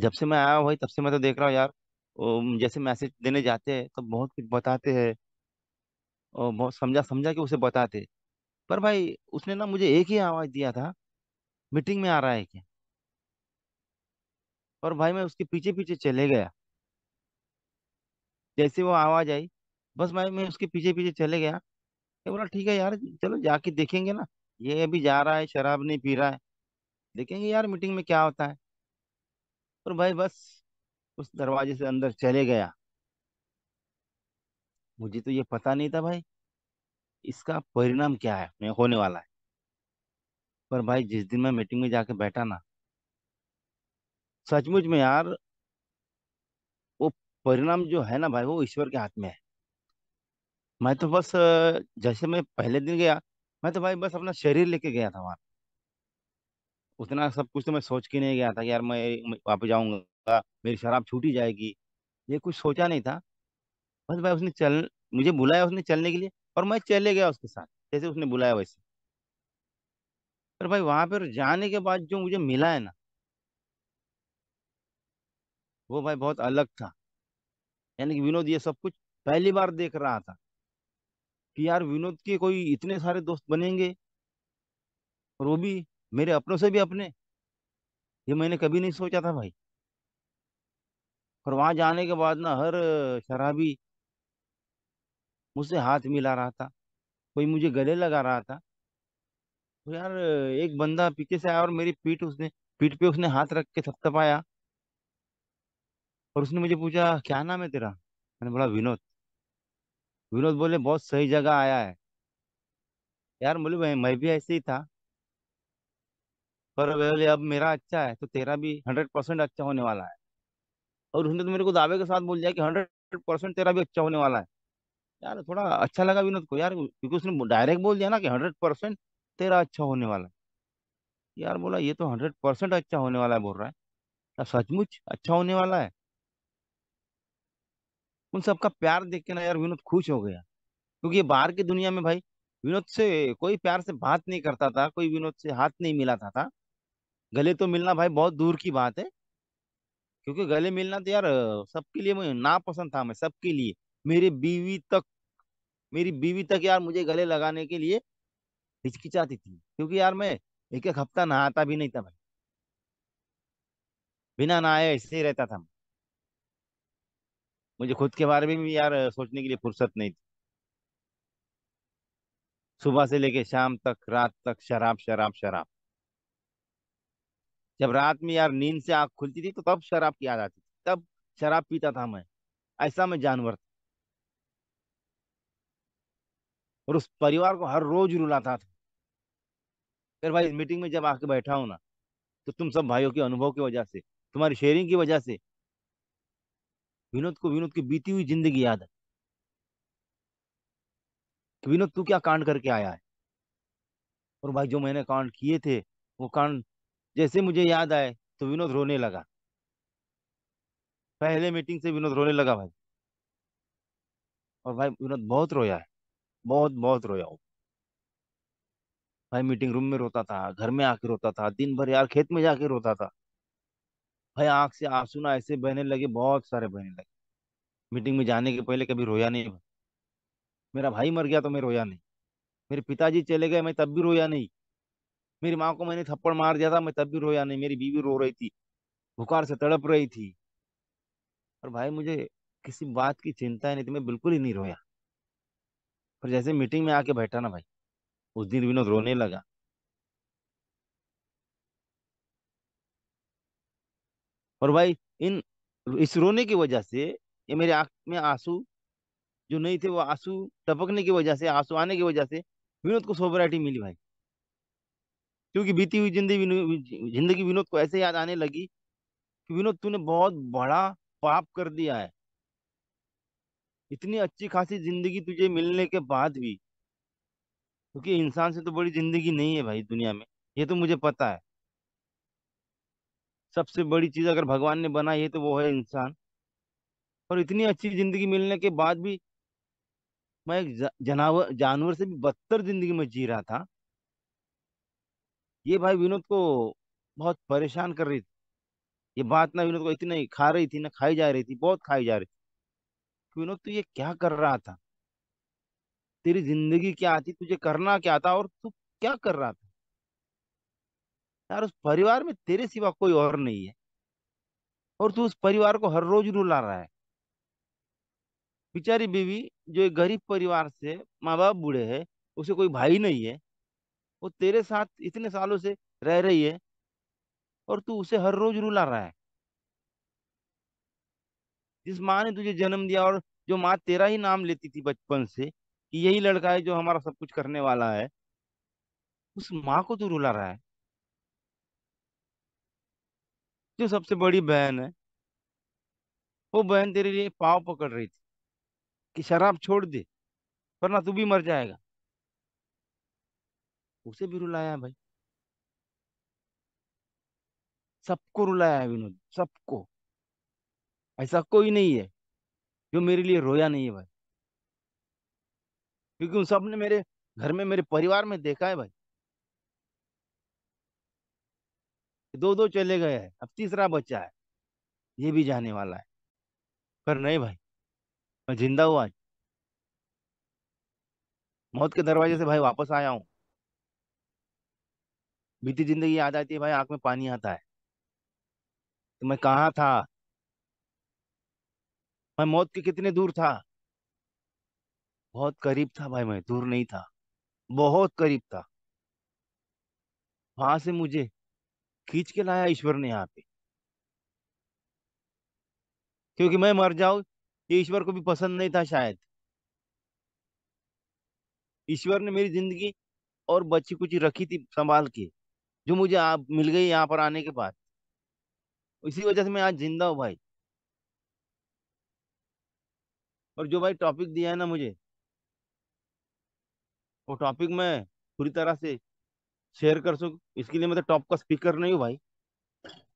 जब से मैं आया भाई तब से मैं तो देख रहा हूँ यार जैसे मैसेज देने जाते हैं तो बहुत कुछ बताते हैं और बहुत समझा समझा के उसे बताते पर भाई उसने ना मुझे एक ही आवाज़ दिया था मीटिंग में आ रहा है क्या और भाई मैं उसके पीछे पीछे चले गया जैसे वो आवाज़ आई बस भाई मैं उसके पीछे पीछे चले गया मैं बोला ठीक है यार चलो जाके देखेंगे ना ये अभी जा रहा है शराब नहीं पी रहा है देखेंगे यार मीटिंग में क्या होता है और भाई बस उस दरवाजे से अंदर चले गया मुझे तो ये पता नहीं था भाई इसका परिणाम क्या है होने वाला है पर भाई जिस दिन मैं मीटिंग में जाके बैठा ना सचमुच में यार वो परिणाम जो है ना भाई वो ईश्वर के हाथ में है मैं तो बस जैसे मैं पहले दिन गया मैं तो भाई बस अपना शरीर लेके गया था वहां उतना सब कुछ तो मैं सोच के नहीं गया था कि यार मैं वापस जाऊंगा होगा मेरी शराब छूटी जाएगी ये कुछ सोचा नहीं था बस भाई उसने चल मुझे बुलाया उसने चलने के लिए और मैं चले गया उसके साथ जैसे उसने बुलाया वैसे पर भाई वहां पर जाने के बाद जो मुझे मिला है ना वो भाई बहुत अलग था यानी कि विनोद ये सब कुछ पहली बार देख रहा था कि यार विनोद के कोई इतने सारे दोस्त बनेंगे और वो भी मेरे अपनों से भी अपने ये मैंने कभी नहीं सोचा था भाई और वहां जाने के बाद ना हर शराबी मुझसे हाथ मिला रहा था कोई मुझे गले लगा रहा था तो यार एक बंदा पीछे से आया और मेरी पीठ उसने पीठ पे उसने हाथ रख के थपथपाया और उसने मुझे पूछा क्या नाम है तेरा मैंने बोला विनोद विनोद बोले बहुत सही जगह आया है यार बोले भाई मैं भी ऐसे ही था पर बोले अब मेरा अच्छा है तो तेरा भी हंड्रेड परसेंट अच्छा होने वाला है और उसने तो मेरे को दावे के साथ बोल दिया कि हंड्रेड परसेंट तेरा भी अच्छा होने वाला है यार थोड़ा अच्छा लगा विनोद को यार क्योंकि उसने डायरेक्ट बोल दिया ना कि हंड्रेड परसेंट तेरा अच्छा होने वाला है यार बोला ये तो हंड्रेड परसेंट अच्छा होने वाला है बोल रहा है क्या सचमुच अच्छा होने वाला है उन सबका प्यार देख के ना यार विनोद खुश हो गया क्योंकि ये बाहर की दुनिया में भाई विनोद से कोई प्यार से बात नहीं करता था कोई विनोद से हाथ नहीं मिलाता था गले तो मिलना भाई बहुत दूर की बात है क्योंकि गले मिलना तो यार सबके लिए मुझे नापसंद था मैं सबके लिए मेरी बीवी तक मेरी बीवी तक यार मुझे गले लगाने के लिए हिचकिचाती थी क्योंकि यार मैं एक एक हफ्ता नहाता भी नहीं था मैं बिना नहाए ऐसे ही रहता था मुझे खुद के बारे में भी यार सोचने के लिए फुर्सत नहीं थी सुबह से लेके शाम तक रात तक शराब शराब शराब जब रात में यार नींद से आँख खुलती थी तो तब शराब की याद आती थी तब शराब पीता था मैं ऐसा मैं जानवर था और उस परिवार को हर रोज रुलाता था फिर भाई मीटिंग में जब आके बैठा हो ना तो तुम सब भाइयों के अनुभव की वजह से तुम्हारी शेयरिंग की वजह से विनोद को विनोद की बीती हुई जिंदगी याद है विनोद तू क्या कांड करके आया है और भाई जो मैंने कांड किए थे वो कांड जैसे मुझे याद आए तो विनोद रोने लगा पहले मीटिंग से विनोद रोने लगा भाई और भाई विनोद बहुत रोया है बहुत बहुत रोया हूँ भाई मीटिंग रूम में रोता था घर में आके रोता था दिन भर यार खेत में जाके रोता था भाई आंख से आंसू ना ऐसे बहने लगे बहुत सारे बहने लगे मीटिंग में जाने के पहले कभी रोया नहीं भाई मेरा भाई मर गया तो मैं रोया नहीं मेरे पिताजी चले गए मैं तब भी रोया नहीं मेरी माँ को मैंने थप्पड़ मार दिया था मैं तब भी रोया नहीं मेरी बीवी रो रही थी बुखार से तड़प रही थी और भाई मुझे किसी बात की चिंता नहीं थी मैं बिल्कुल ही नहीं रोया पर जैसे मीटिंग में आके बैठा ना भाई उस दिन विनोद रोने लगा और भाई इन इस रोने की वजह से ये मेरे आंख में आंसू जो नहीं थे वो आंसू टपकने की वजह से आंसू आने की वजह से विनोद को सोबराइटी मिली भाई क्योंकि बीती हुई जिंदगी जिंदगी विनोद को ऐसे याद आने लगी कि विनोद तूने बहुत बड़ा पाप कर दिया है इतनी अच्छी खासी जिंदगी तुझे मिलने के बाद भी क्योंकि इंसान से तो बड़ी जिंदगी नहीं है भाई दुनिया में ये तो मुझे पता है सबसे बड़ी चीज अगर भगवान ने बनाई है तो वो है इंसान और इतनी अच्छी जिंदगी मिलने के बाद भी मैं एक जानवर जानवर से भी बदतर जिंदगी में जी रहा था ये भाई विनोद को बहुत परेशान कर रही थी ये बात ना विनोद को इतनी खा रही थी ना खाई जा रही थी बहुत खाई जा रही थी विनोद तू ये क्या कर रहा था तेरी जिंदगी क्या थी तुझे करना क्या था और तू क्या कर रहा था यार उस परिवार में तेरे सिवा कोई और नहीं है और तू उस परिवार को हर रोज रुला रहा है बेचारी बीवी जो एक गरीब परिवार से माँ बाप बूढ़े है उसे कोई भाई नहीं है वो तेरे साथ इतने सालों से रह रही है और तू उसे हर रोज रुला रहा है जिस माँ ने तुझे जन्म दिया और जो माँ तेरा ही नाम लेती थी बचपन से कि यही लड़का है जो हमारा सब कुछ करने वाला है उस माँ को तू रुला रहा है जो सबसे बड़ी बहन है वो बहन तेरे लिए पाव पकड़ रही थी कि शराब छोड़ दे वरना तू भी मर जाएगा उसे भी रुलाया है भाई सबको रुलाया है विनोद सबको ऐसा कोई नहीं है जो मेरे लिए रोया नहीं है भाई क्योंकि उन सब ने मेरे घर में मेरे परिवार में देखा है भाई दो दो चले गए हैं अब तीसरा बच्चा है ये भी जाने वाला है पर नहीं भाई मैं जिंदा हूं आज मौत के दरवाजे से भाई वापस आया हूं बीती जिंदगी याद आती है भाई आंख में पानी आता है तो मैं कहाँ था मैं मौत के कितने दूर था बहुत करीब था भाई मैं दूर नहीं था बहुत करीब था वहां से मुझे खींच के लाया ईश्वर ने यहाँ पे क्योंकि मैं मर जाऊं ये ईश्वर को भी पसंद नहीं था शायद ईश्वर ने मेरी जिंदगी और बच्ची कुछ रखी थी संभाल के जो मुझे आप मिल गई यहाँ पर आने के बाद इसी वजह से मैं आज जिंदा हूँ भाई और जो भाई टॉपिक दिया है ना मुझे वो टॉपिक मैं पूरी तरह से शेयर कर सकूँ इसके लिए मैं तो टॉप का स्पीकर नहीं हूँ भाई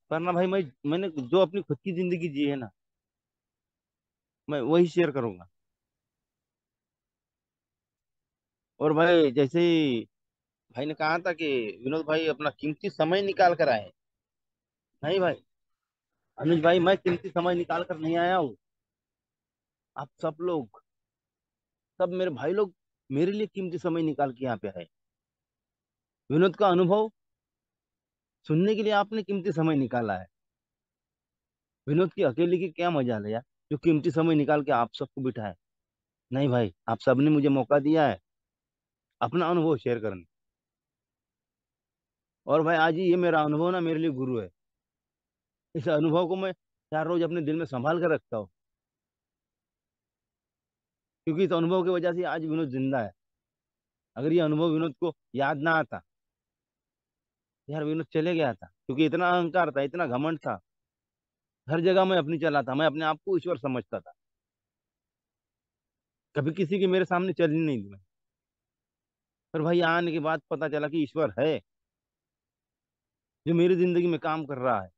पर ना भाई मैं मैंने जो अपनी खुद की जिंदगी जी है ना मैं वही शेयर करूँगा और भाई जैसे ही भाई ने कहा था कि विनोद भाई अपना कीमती समय निकाल कर आए नहीं भाई अनुज भाई मैं कीमती समय निकाल कर नहीं आया हूँ आप सब लोग सब मेरे भाई लोग मेरे लिए कीमती समय निकाल के यहाँ पे आए विनोद का अनुभव सुनने के लिए आपने कीमती समय निकाला है विनोद की अकेले की क्या मजा यार जो कीमती समय निकाल के आप सबको बिठाए नहीं भाई आप सबने मुझे मौका दिया है अपना अनुभव शेयर करने और भाई आज ये मेरा अनुभव ना मेरे लिए गुरु है इस अनुभव को मैं चार रोज अपने दिल में संभाल कर रखता हूँ क्योंकि इस अनुभव की वजह से आज विनोद जिंदा है अगर ये अनुभव विनोद को याद ना आता यार विनोद चले गया था क्योंकि इतना अहंकार था इतना घमंड था हर जगह मैं अपनी चला था मैं अपने आप को ईश्वर समझता था कभी किसी के मेरे सामने चलनी नहीं दी मैं पर भाई आने के बाद पता चला कि ईश्वर है जो मेरी जिंदगी में काम कर रहा है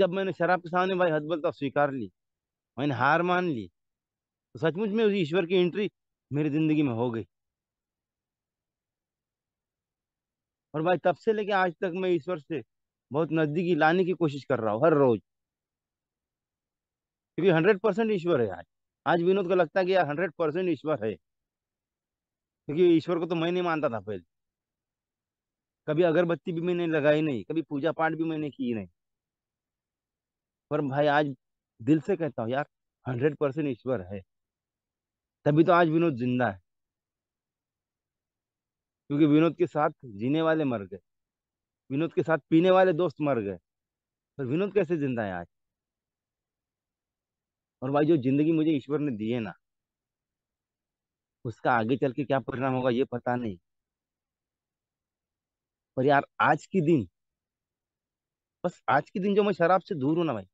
जब मैंने शराब के सामने भाई हदबलता स्वीकार ली मैंने हार मान ली तो सचमुच में उस ईश्वर की एंट्री मेरी जिंदगी में हो गई और भाई तब से लेके आज तक मैं ईश्वर से बहुत नजदीकी लाने की कोशिश कर रहा हूँ हर रोज क्योंकि हंड्रेड परसेंट ईश्वर है आज आज विनोद को लगता है कि यार हंड्रेड परसेंट ईश्वर है क्योंकि ईश्वर को तो मैं नहीं मानता था पहले कभी अगरबत्ती भी मैंने लगाई नहीं कभी पूजा पाठ भी मैंने की नहीं पर भाई आज दिल से कहता हूँ यार हंड्रेड परसेंट ईश्वर है तभी तो आज विनोद जिंदा है क्योंकि विनोद के साथ जीने वाले मर गए विनोद के साथ पीने वाले दोस्त मर गए पर विनोद कैसे जिंदा है आज और भाई जो जिंदगी मुझे ईश्वर ने दी है ना उसका आगे चल के क्या परिणाम होगा ये पता नहीं पर यार आज के दिन बस आज के दिन जो मैं शराब से दूर हूँ ना भाई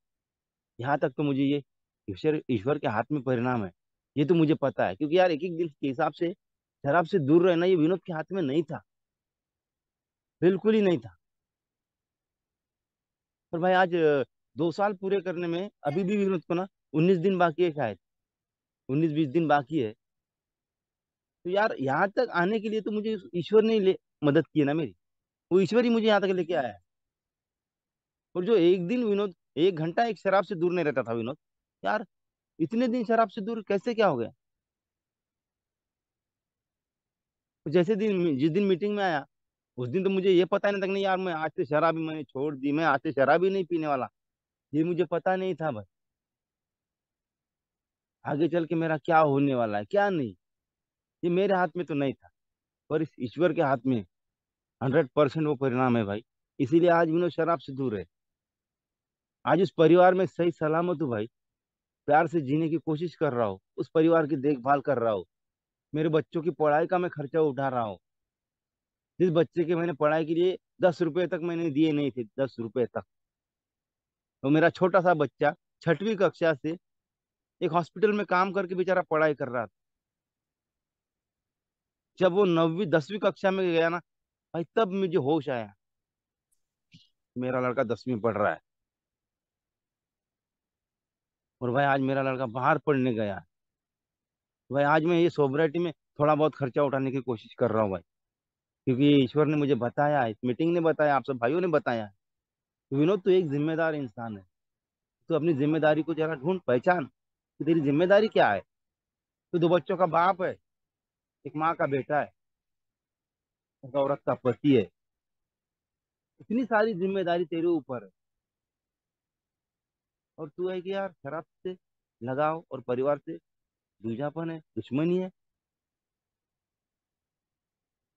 यहाँ तक तो मुझे ये ईश्वर ईश्वर के हाथ में परिणाम है ये तो मुझे पता है क्योंकि यार एक एक दिन के हिसाब से शराब से दूर रहना ये विनोद के हाथ में नहीं था बिल्कुल ही नहीं था पर भाई आज दो साल पूरे करने में अभी भी विनोद को ना उन्नीस दिन बाकी है शायद उन्नीस बीस दिन बाकी है तो यार यहाँ तक आने के लिए तो मुझे ईश्वर ने ले मदद की ना मेरी वो ईश्वर ही मुझे यहाँ तक लेके आया और जो एक दिन विनोद एक घंटा एक शराब से दूर नहीं रहता था विनोद यार इतने दिन शराब से दूर कैसे क्या हो गया जैसे दिन जिस दिन मीटिंग में आया उस दिन तो मुझे ये पता नहीं था नहीं यार मैं आज से शराब ही मैंने छोड़ दी मैं आज से शराब ही नहीं पीने वाला ये मुझे पता नहीं था भाई आगे चल के मेरा क्या होने वाला है क्या नहीं ये मेरे हाथ में तो नहीं था पर इस ईश्वर के हाथ में हंड्रेड परसेंट वो परिणाम है भाई इसीलिए आज विनोद शराब से दूर है आज उस परिवार में सही सलामत हो भाई प्यार से जीने की कोशिश कर रहा हो उस परिवार की देखभाल कर रहा हो मेरे बच्चों की पढ़ाई का मैं खर्चा उठा रहा हूँ जिस बच्चे के मैंने पढ़ाई के लिए दस रुपये तक मैंने दिए नहीं थे दस रुपये तक तो मेरा छोटा सा बच्चा छठवीं कक्षा से एक हॉस्पिटल में काम करके बेचारा पढ़ाई कर रहा था जब वो नौवीं दसवीं कक्षा में गया ना भाई तब मुझे होश आया मेरा लड़का दसवीं पढ़ रहा है और भाई आज मेरा लड़का बाहर पढ़ने गया है भाई आज मैं ये सोबराइटी में थोड़ा बहुत खर्चा उठाने की कोशिश कर रहा हूँ भाई क्योंकि ईश्वर ने मुझे बताया इस मीटिंग ने बताया आप सब भाइयों ने बताया विनोद तू एक जिम्मेदार इंसान है तू अपनी जिम्मेदारी को जरा ढूंढ पहचान कि तेरी जिम्मेदारी क्या है तू दो बच्चों का बाप है एक माँ का बेटा है औरत का पति है इतनी सारी जिम्मेदारी तेरे ऊपर है और तू है कि यार शराब से लगाओ और परिवार से दूजापन है दुश्मनी है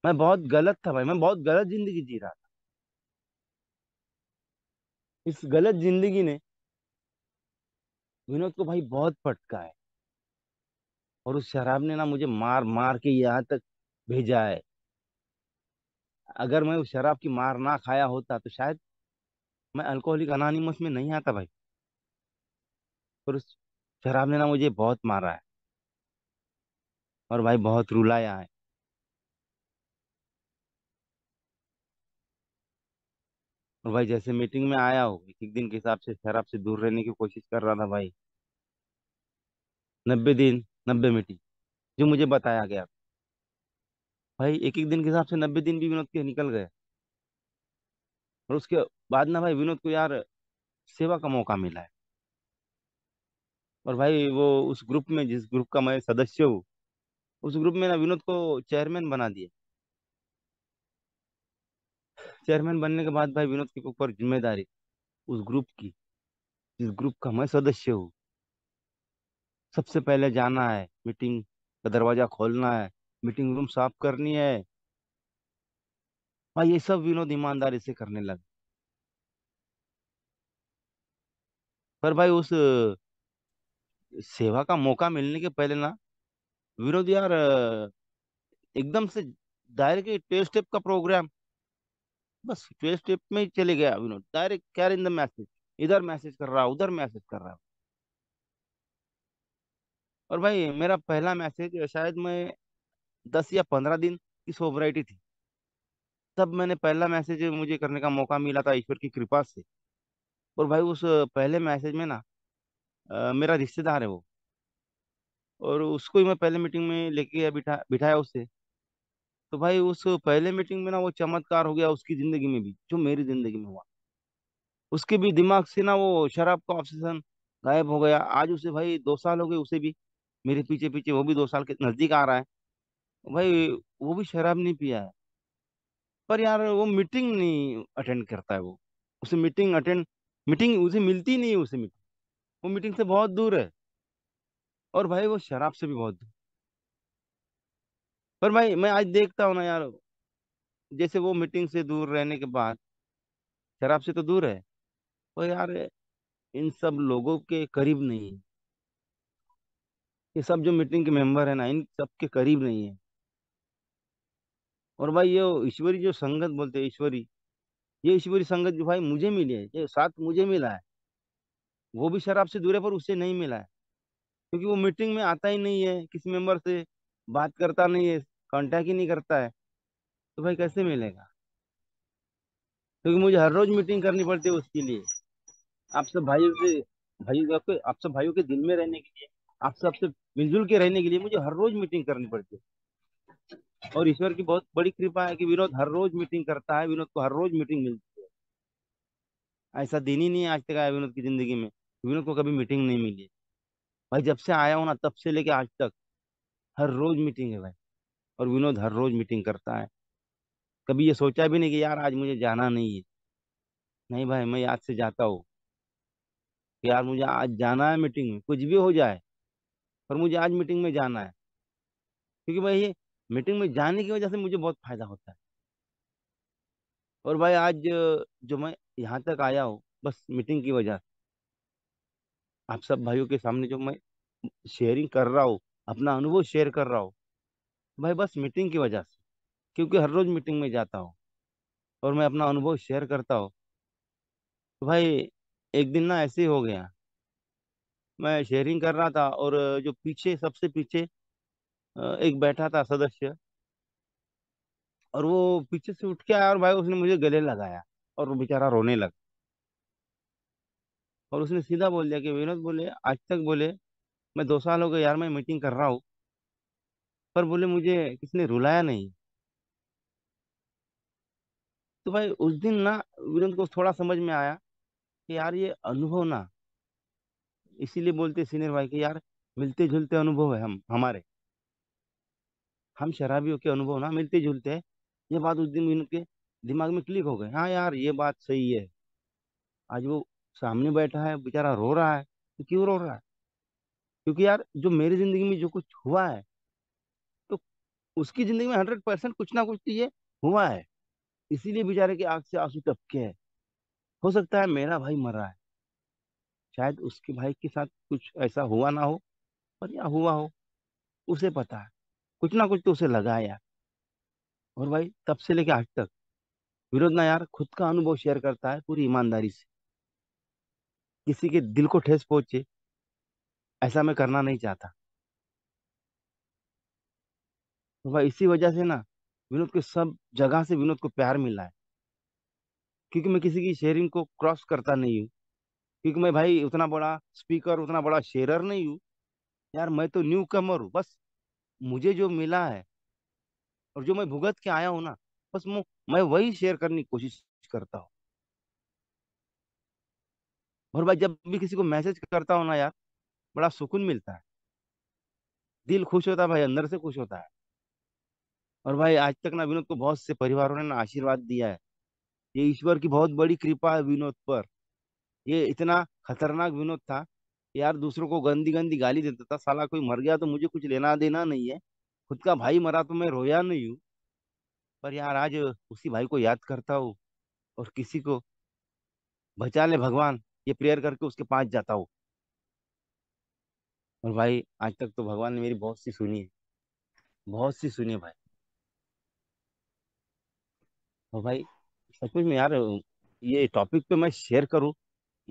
मैं बहुत गलत था भाई मैं बहुत गलत जिंदगी जी रहा था इस गलत जिंदगी ने विनोद को भाई बहुत पटका है और उस शराब ने ना मुझे मार मार के यहाँ तक भेजा है अगर मैं उस शराब की मार ना खाया होता तो शायद मैं अल्कोहलिक अनानिमस में नहीं आता भाई पर उस शराब ने ना मुझे बहुत मारा है और भाई बहुत रुलाया है और भाई जैसे मीटिंग में आया हो एक एक दिन के हिसाब से शराब से दूर रहने की कोशिश कर रहा था भाई नब्बे दिन नब्बे मीटिंग जो मुझे बताया गया भाई एक एक दिन के हिसाब से नब्बे दिन भी विनोद के निकल गए और उसके बाद ना भाई विनोद को यार सेवा का मौका मिला है और भाई वो उस ग्रुप में जिस ग्रुप का मैं सदस्य हूँ उस ग्रुप में ना विनोद को चेयरमैन बना दिया चेयरमैन बनने के बाद भाई विनोद के ऊपर जिम्मेदारी उस ग्रुप की जिस ग्रुप का मैं सदस्य हूँ सबसे पहले जाना है मीटिंग का दरवाजा खोलना है मीटिंग रूम साफ करनी है और हाँ, ये सब विनोद ईमानदारी से करने लगे पर भाई उस सेवा का मौका मिलने के पहले ना विनोद यार एकदम से डायरेक्ट ट्वेल्व स्टेप का प्रोग्राम बस ट्वेल्व स्टेप में ही चले गया विनोद डायरेक्ट कैर इन द मैसेज इधर मैसेज कर रहा उधर मैसेज कर रहा और भाई मेरा पहला मैसेज शायद मैं दस या पंद्रह दिन की सौ वरायटी थी तब मैंने पहला मैसेज मुझे करने का मौका मिला था ईश्वर की कृपा से और भाई उस पहले मैसेज में ना मेरा रिश्तेदार है वो और उसको ही मैं पहले मीटिंग में लेके गया बिठा बिठाया उससे तो भाई उस पहले मीटिंग में ना वो चमत्कार हो गया उसकी ज़िंदगी में भी जो मेरी ज़िंदगी में हुआ उसके भी दिमाग से ना वो शराब का ऑब्सेशन गायब हो गया आज उसे भाई दो साल हो गए उसे भी मेरे पीछे पीछे वो भी दो साल के नज़दीक आ रहा है भाई वो भी शराब नहीं पिया है पर यार वो मीटिंग नहीं अटेंड करता है वो उसे मीटिंग अटेंड मीटिंग उसे मिलती नहीं है उसे मीटिंग वो मीटिंग से बहुत दूर है और भाई वो शराब से भी बहुत दूर पर भाई मैं आज देखता हूँ ना यार जैसे वो मीटिंग से दूर रहने के बाद शराब से तो दूर है पर यार इन सब लोगों के करीब नहीं है ये सब जो मीटिंग के मेंबर है ना इन सब के करीब नहीं है और भाई ये ईश्वरी जो संगत बोलते ईश्वरी ये ईश्वरी संगत जो भाई मुझे मिली है ये साथ मुझे मिला है वो भी शराब से दूर है पर उससे नहीं मिला है क्योंकि वो मीटिंग में आता ही नहीं है किसी मेंबर से बात करता नहीं है कॉन्टैक्ट ही नहीं करता है तो भाई कैसे मिलेगा क्योंकि मुझे हर रोज मीटिंग करनी पड़ती है उसके लिए आप सब भाइयों से भाइयों आपके आप सब भाइयों के दिल में रहने के लिए आप सबसे मिलजुल के रहने के लिए मुझे हर रोज मीटिंग करनी पड़ती है और ईश्वर की बहुत बड़ी कृपा है कि विनोद हर रोज मीटिंग करता है विनोद को हर रोज मीटिंग मिलती है ऐसा दिन ही नहीं आज तक आया विनोद की जिंदगी में विनोद को कभी मीटिंग नहीं मिली भाई जब से आया हूँ ना तब से लेके आज तक हर रोज मीटिंग है भाई और विनोद हर रोज मीटिंग करता है कभी ये सोचा भी नहीं कि यार आज मुझे जाना नहीं है नहीं भाई मैं आज से जाता हूँ यार मुझे आज जाना है मीटिंग में कुछ भी हो जाए पर मुझे आज मीटिंग में जाना है क्योंकि भाई ये मीटिंग में जाने की वजह से मुझे बहुत फ़ायदा होता है। और भाई आज जो मैं यहाँ तक आया हूँ, बस मीटिंग की वजह से। आप सब भाइयों के सामने जो मैं शेयरिंग कर रहा हूँ, अपना अनुभव शेयर कर रहा हूँ, भाई बस मीटिंग की वजह से। क्योंकि हर रोज़ मीटिंग में जाता हूँ और मैं अपना अनुभव शेयर करता हूँ। भाई, एक दिन ना ऐसे ही हो गया। मैं शेयरिंग कर रहा था और जो पीछे सबसे पीछे एक बैठा था सदस्य और वो पीछे से उठ के आया और भाई उसने मुझे गले लगाया और वो बेचारा रोने लगा और उसने सीधा बोल दिया कि विनोद बोले आज तक बोले मैं दो साल हो गए यार मैं मीटिंग कर रहा हूँ पर बोले मुझे किसने रुलाया नहीं तो भाई उस दिन ना विनोद को थोड़ा समझ में आया कि यार ये अनुभव ना इसीलिए बोलते सीनियर भाई कि यार मिलते जुलते अनुभव है हम हमारे हम शराबियों के अनुभव ना मिलते जुलते हैं ये बात उस दिन इनके दिमाग में क्लिक हो गए हाँ यार ये बात सही है आज वो सामने बैठा है बेचारा रो रहा है तो क्यों रो रहा है क्योंकि यार जो मेरी जिंदगी में जो कुछ हुआ है तो उसकी जिंदगी में हंड्रेड परसेंट कुछ ना कुछ तो ये हुआ है इसीलिए बेचारे की आग से आंसू टपके है हो सकता है मेरा भाई मर रहा है शायद उसके भाई के साथ कुछ ऐसा हुआ ना हो पर या हुआ हो उसे पता है कुछ ना कुछ तो उसे लगा यार और भाई तब से लेके आज तक विरोध ना यार खुद का अनुभव शेयर करता है पूरी ईमानदारी से किसी के दिल को ठेस पहुंचे ऐसा मैं करना नहीं चाहता तो भाई इसी वजह से ना विनोद के सब जगह से विनोद को प्यार मिला है क्योंकि मैं किसी की शेयरिंग को क्रॉस करता नहीं हूँ क्योंकि मैं भाई उतना बड़ा स्पीकर उतना बड़ा शेयर नहीं हूँ यार मैं तो न्यू कमर हूँ बस मुझे जो मिला है और जो मैं भुगत के आया हूँ ना बस मैं वही शेयर करने की कोशिश करता हूँ और भाई जब भी किसी को मैसेज करता हूँ ना यार बड़ा सुकून मिलता है दिल खुश होता है भाई अंदर से खुश होता है और भाई आज तक ना विनोद को बहुत से परिवारों ने ना आशीर्वाद दिया है ये ईश्वर की बहुत बड़ी कृपा है विनोद पर ये इतना खतरनाक विनोद था यार दूसरों को गंदी गंदी गाली देता था साला कोई मर गया तो मुझे कुछ लेना देना नहीं है खुद का भाई मरा तो मैं रोया नहीं हूँ पर यार आज उसी भाई को याद करता हूँ और किसी को बचा ले भगवान ये प्रेयर करके उसके पास जाता हूँ और भाई आज तक तो भगवान ने मेरी बहुत सी सुनी है बहुत सी सुनी है भाई और भाई सचमुच में यार ये टॉपिक पे मैं शेयर करूँ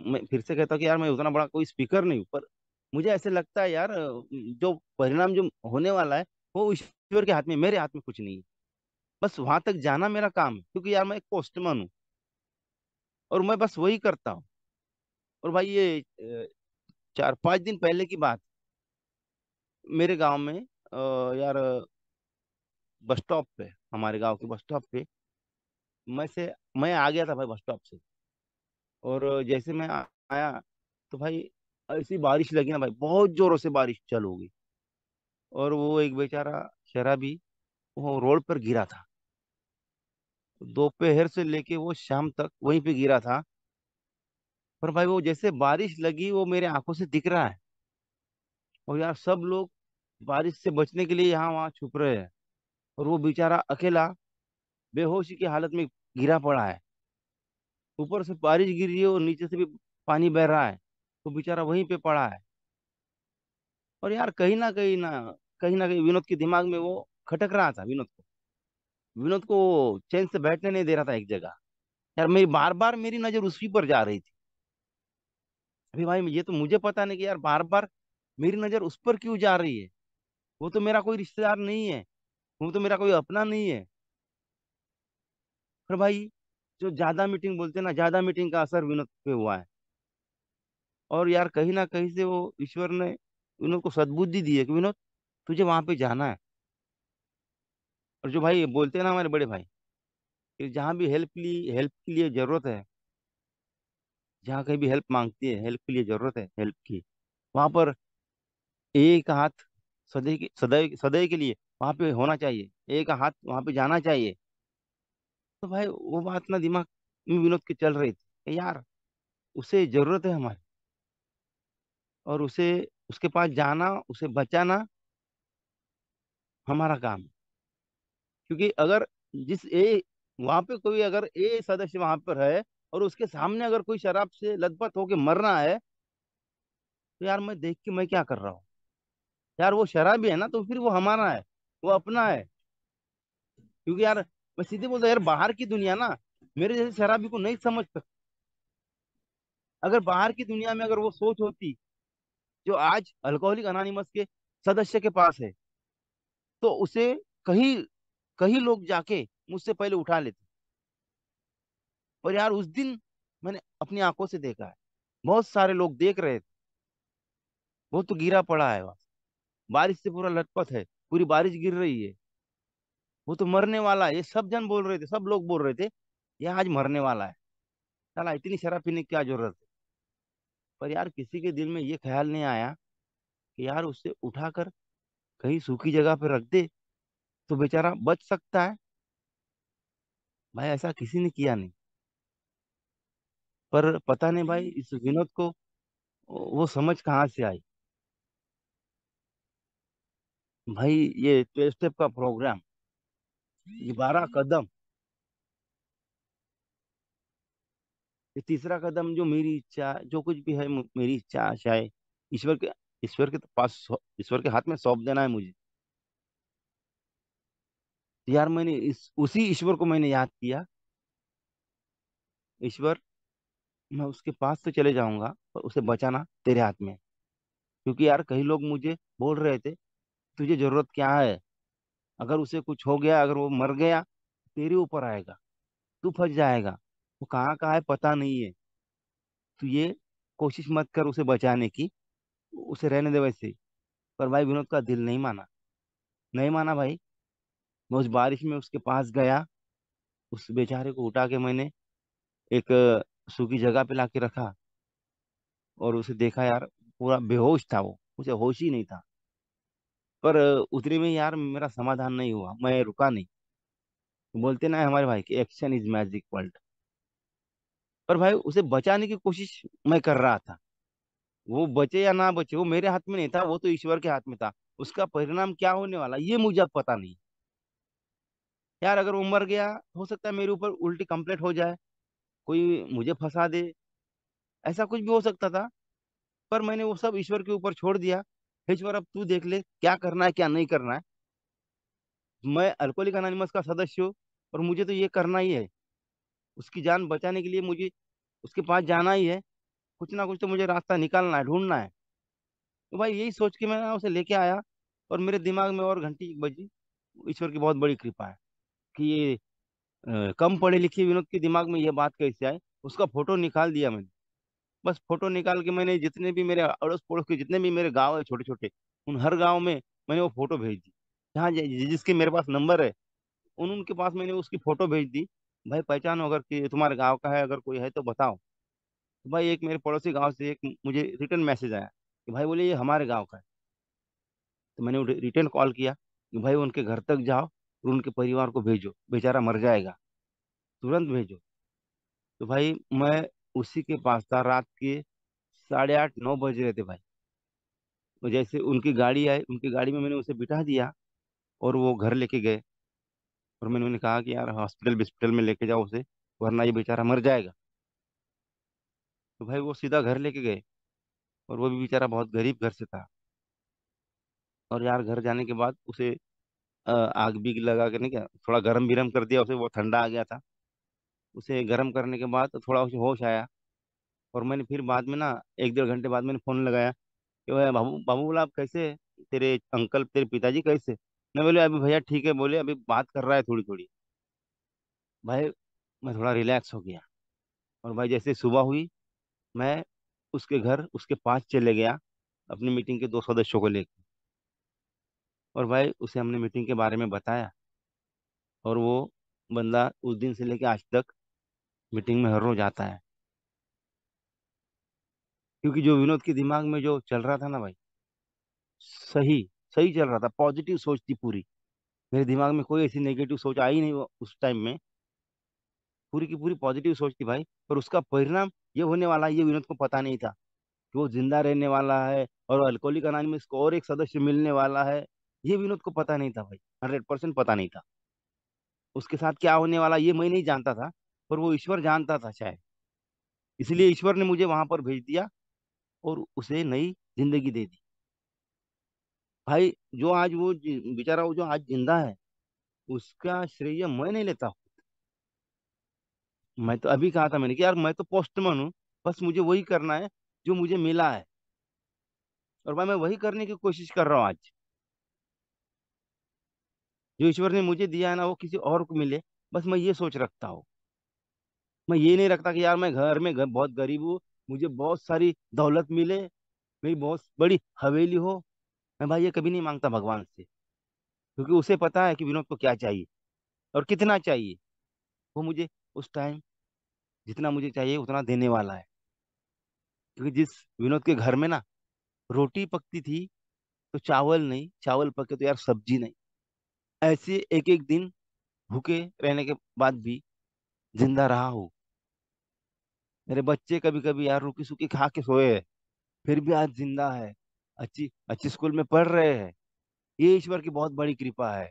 मैं फिर से कहता हूँ कि यार मैं उतना बड़ा कोई स्पीकर नहीं हूँ पर मुझे ऐसे लगता है यार जो परिणाम जो होने वाला है वो ईश्वर के हाथ में मेरे हाथ में कुछ नहीं है बस वहां तक जाना मेरा काम है क्योंकि यार मैं एक पोस्टमैन हूँ और मैं बस वही करता हूँ और भाई ये चार पाँच दिन पहले की बात मेरे गांव में यार बस स्टॉप पे हमारे गांव के बस स्टॉप पे मैं से मैं आ गया था भाई बस स्टॉप से और जैसे मैं आया तो भाई ऐसी बारिश लगी ना भाई बहुत जोरों से बारिश चल हो गई और वो एक बेचारा शराबी वो रोड पर गिरा था दोपहर से लेके वो शाम तक वहीं पे गिरा था पर भाई वो जैसे बारिश लगी वो मेरे आंखों से दिख रहा है और यार सब लोग बारिश से बचने के लिए यहाँ वहाँ छुप रहे हैं और वो बेचारा अकेला बेहोशी की हालत में गिरा पड़ा है ऊपर से बारिश गिर रही है और नीचे से भी पानी बह रहा है तो बेचारा वहीं पे पड़ा है और यार कहीं ना कहीं ना कहीं ना कहीं विनोद के दिमाग में वो खटक रहा था विनोद को विनोद को चैन से बैठने नहीं दे रहा था एक जगह यार मेरी बार बार मेरी नजर उसी पर जा रही थी अभी भाई ये तो मुझे पता नहीं कि यार बार बार मेरी नजर उस पर क्यों जा रही है वो तो मेरा कोई रिश्तेदार नहीं है वो तो मेरा कोई अपना नहीं है पर भाई जो ज्यादा मीटिंग बोलते हैं ना ज्यादा मीटिंग का असर विनोद पे हुआ है और यार कहीं ना कहीं से वो ईश्वर ने विनोद को सदबुद्धि दी है कि विनोद तुझे वहां पे जाना है और जो भाई बोलते हैं ना हमारे बड़े भाई कि जहाँ भी हेल्प ली हेल्प के लिए ज़रूरत है जहाँ कहीं भी हेल्प मांगती है हेल्प के लिए ज़रूरत है हेल्प की वहाँ पर एक हाथ सदैव सदैव सदैव के लिए वहाँ पे होना चाहिए एक हाथ वहाँ पे जाना चाहिए तो भाई वो बात ना दिमाग में विनोद के चल रही थी यार उसे जरूरत है हमारी और उसे उसके पास जाना उसे बचाना हमारा काम क्योंकि अगर जिस ए वहां पे कोई अगर ए सदस्य वहां पर है और उसके सामने अगर कोई शराब से लतपथ होके मरना है तो यार मैं देख के मैं क्या कर रहा हूँ यार वो शराबी है ना तो फिर वो हमारा है वो अपना है क्योंकि यार मैं सीधे बोलता यार बाहर की दुनिया ना मेरे जैसे शराबी को नहीं समझ सकती अगर बाहर की दुनिया में अगर वो सोच होती जो आज अल्कोहलिक अनानिमस के सदस्य के पास है तो उसे कहीं कहीं लोग जाके मुझसे पहले उठा लेते पर यार उस दिन मैंने अपनी आंखों से देखा है बहुत सारे लोग देख रहे थे वो तो गिरा पड़ा है वहां बारिश से पूरा लटपथ है पूरी बारिश गिर रही है वो तो मरने वाला है ये सब जन बोल रहे थे सब लोग बोल रहे थे ये आज मरने वाला है चला इतनी शराब पीने की क्या जरूरत है पर यार किसी के दिल में ये ख्याल नहीं आया कि यार उससे उठाकर कहीं सूखी जगह पर रख दे तो बेचारा बच सकता है भाई ऐसा किसी ने किया नहीं पर पता नहीं भाई हम्म। इस विनोद को वो समझ कहाँ से आई भाई ये ट्वेल्व स्टेप का प्रोग्राम ये बारह कदम ये तीसरा कदम जो मेरी इच्छा जो कुछ भी है मेरी इच्छा आशा है ईश्वर के ईश्वर के पास ईश्वर के हाथ में सौंप देना है मुझे तो यार मैंने इस उसी ईश्वर को मैंने याद किया ईश्वर मैं उसके पास तो चले जाऊंगा पर उसे बचाना तेरे हाथ में क्योंकि यार कई लोग मुझे बोल रहे थे तुझे जरूरत क्या है अगर उसे कुछ हो गया अगर वो मर गया तेरे ऊपर आएगा तू फंस जाएगा वो कहाँ कहाँ है पता नहीं है तो ये कोशिश मत कर उसे बचाने की उसे रहने दे वैसे पर भाई विनोद का दिल नहीं माना नहीं माना भाई मैं उस बारिश में उसके पास गया उस बेचारे को उठा के मैंने एक सूखी जगह पे ला के रखा और उसे देखा यार पूरा बेहोश था वो उसे होश ही नहीं था पर उतने में यार मेरा समाधान नहीं हुआ मैं रुका नहीं तो बोलते ना हमारे भाई कि एक्शन इज मैजिक वर्ल्ड पर भाई उसे बचाने की कोशिश मैं कर रहा था वो बचे या ना बचे वो मेरे हाथ में नहीं था वो तो ईश्वर के हाथ में था उसका परिणाम क्या होने वाला ये मुझे अब पता नहीं यार अगर वो मर गया हो सकता है मेरे ऊपर उल्टी कंप्लीट हो जाए कोई मुझे फंसा दे ऐसा कुछ भी हो सकता था पर मैंने वो सब ईश्वर के ऊपर छोड़ दिया ईश्वर अब तू देख ले क्या करना है क्या नहीं करना है मैं अल्कोहलिक अनानिमस का सदस्य हूँ और मुझे तो ये करना ही है उसकी जान बचाने के लिए मुझे उसके पास जाना ही है कुछ ना कुछ तो मुझे रास्ता निकालना है ढूंढना है तो भाई यही सोच के मैं उसे लेके आया और मेरे दिमाग में और घंटी बजी ईश्वर की बहुत बड़ी कृपा है कि ये कम पढ़े लिखे विनोद के दिमाग में ये बात कैसे आई उसका फोटो निकाल दिया मैंने बस फोटो निकाल के मैंने जितने भी मेरे अड़ोस पड़ोस के जितने भी मेरे गाँव है छोटे छोटे उन हर गाँव में मैंने वो फोटो भेज दी जहाँ जिसके मेरे पास नंबर है उन उनके पास मैंने उसकी फोटो भेज दी भाई पहचानो अगर कि तुम्हारे गाँव का है अगर कोई है तो बताओ तो भाई एक मेरे पड़ोसी गाँव से एक मुझे रिटर्न मैसेज आया कि भाई बोले ये हमारे गाँव का है तो मैंने रिटर्न कॉल किया कि भाई उनके घर तक जाओ और उनके परिवार को भेजो बेचारा मर जाएगा तुरंत भेजो तो भाई मैं उसी के पास था रात के साढ़े आठ नौ बज रहे थे भाई जैसे उनकी गाड़ी आई उनकी गाड़ी में मैंने उसे बिठा दिया और वो घर लेके गए और मैंने उन्हें कहा कि यार हॉस्पिटल बिस्पिटल में लेके जाओ उसे वरना ये बेचारा मर जाएगा तो भाई वो सीधा घर लेके गए और वो भी बेचारा बहुत गरीब घर से था और यार घर जाने के बाद उसे आग भी लगा के नहीं क्या थोड़ा गर्म विरम कर दिया उसे वो ठंडा आ गया था उसे गर्म करने के बाद तो थोड़ा होश आया और मैंने फिर बाद में ना एक डेढ़ घंटे बाद मैंने फ़ोन लगाया कि भाई बाबू बाबू बोला आप कैसे तेरे अंकल तेरे पिताजी कैसे मैं बोले अभी भैया ठीक है बोले अभी बात कर रहा है थोड़ी थोड़ी भाई मैं थोड़ा रिलैक्स हो गया और भाई जैसे सुबह हुई मैं उसके घर उसके पास चले गया अपनी मीटिंग के दो सदस्यों को लेकर और भाई उसे हमने मीटिंग के बारे में बताया और वो बंदा उस दिन से लेकर आज तक मीटिंग में हर रोज आता है क्योंकि जो विनोद के दिमाग में जो चल रहा था ना भाई सही सही चल रहा था पॉजिटिव सोच थी पूरी मेरे दिमाग में कोई ऐसी नेगेटिव सोच आई नहीं उस टाइम में पूरी की पूरी पॉजिटिव सोच थी भाई पर उसका परिणाम ये होने वाला है ये विनोद को पता नहीं था कि वो जिंदा रहने वाला है और अल्कोहलिक में इसको और एक सदस्य मिलने वाला है ये विनोद को पता नहीं था भाई हंड्रेड परसेंट पता नहीं था उसके साथ क्या होने वाला ये मैं नहीं जानता था पर वो ईश्वर जानता था शायद इसलिए ईश्वर ने मुझे वहां पर भेज दिया और उसे नई जिंदगी दे दी भाई जो आज वो बेचारा वो जो आज जिंदा है उसका श्रेय मैं नहीं लेता मैं तो अभी कहा था मैंने कि यार मैं तो पोस्टमैन हूँ बस मुझे वही करना है जो मुझे मिला है और भाई मैं वही करने की कोशिश कर रहा हूँ आज जो ईश्वर ने मुझे दिया है ना वो किसी और को मिले बस मैं ये सोच रखता हूँ मैं ये नहीं रखता कि यार मैं घर में घर बहुत गरीब हूँ मुझे बहुत सारी दौलत मिले मेरी बहुत बड़ी हवेली हो मैं भाई ये कभी नहीं मांगता भगवान से क्योंकि उसे पता है कि विनोद को क्या चाहिए और कितना चाहिए वो मुझे उस टाइम जितना मुझे चाहिए उतना देने वाला है क्योंकि जिस विनोद के घर में ना रोटी पकती थी तो चावल नहीं चावल पके तो यार सब्जी नहीं ऐसे एक एक दिन भूखे रहने के बाद भी जिंदा रहा हूँ मेरे बच्चे कभी कभी यार रुकी सुखी खा के सोए है फिर भी आज जिंदा है अच्छी अच्छी स्कूल में पढ़ रहे हैं ये ईश्वर की बहुत बड़ी कृपा है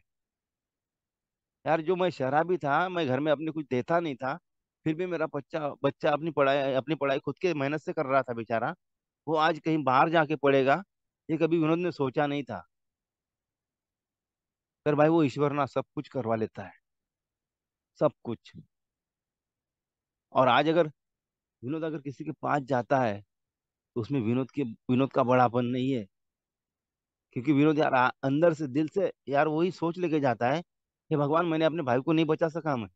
यार जो मैं शराबी था मैं घर में अपने कुछ देता नहीं था फिर भी मेरा बच्चा बच्चा अपनी पढ़ाई अपनी पढ़ाई खुद के मेहनत से कर रहा था बेचारा वो आज कहीं बाहर जाके पढ़ेगा ये कभी विनोद ने सोचा नहीं था पर भाई वो ईश्वर ना सब कुछ करवा लेता है सब कुछ और आज अगर विनोद अगर किसी के पास जाता है तो उसमें विनोद के विनोद का बड़ापन नहीं है क्योंकि विनोद यार अंदर से दिल से यार वही सोच लेके जाता है कि भगवान मैंने अपने भाई को नहीं बचा सका मैं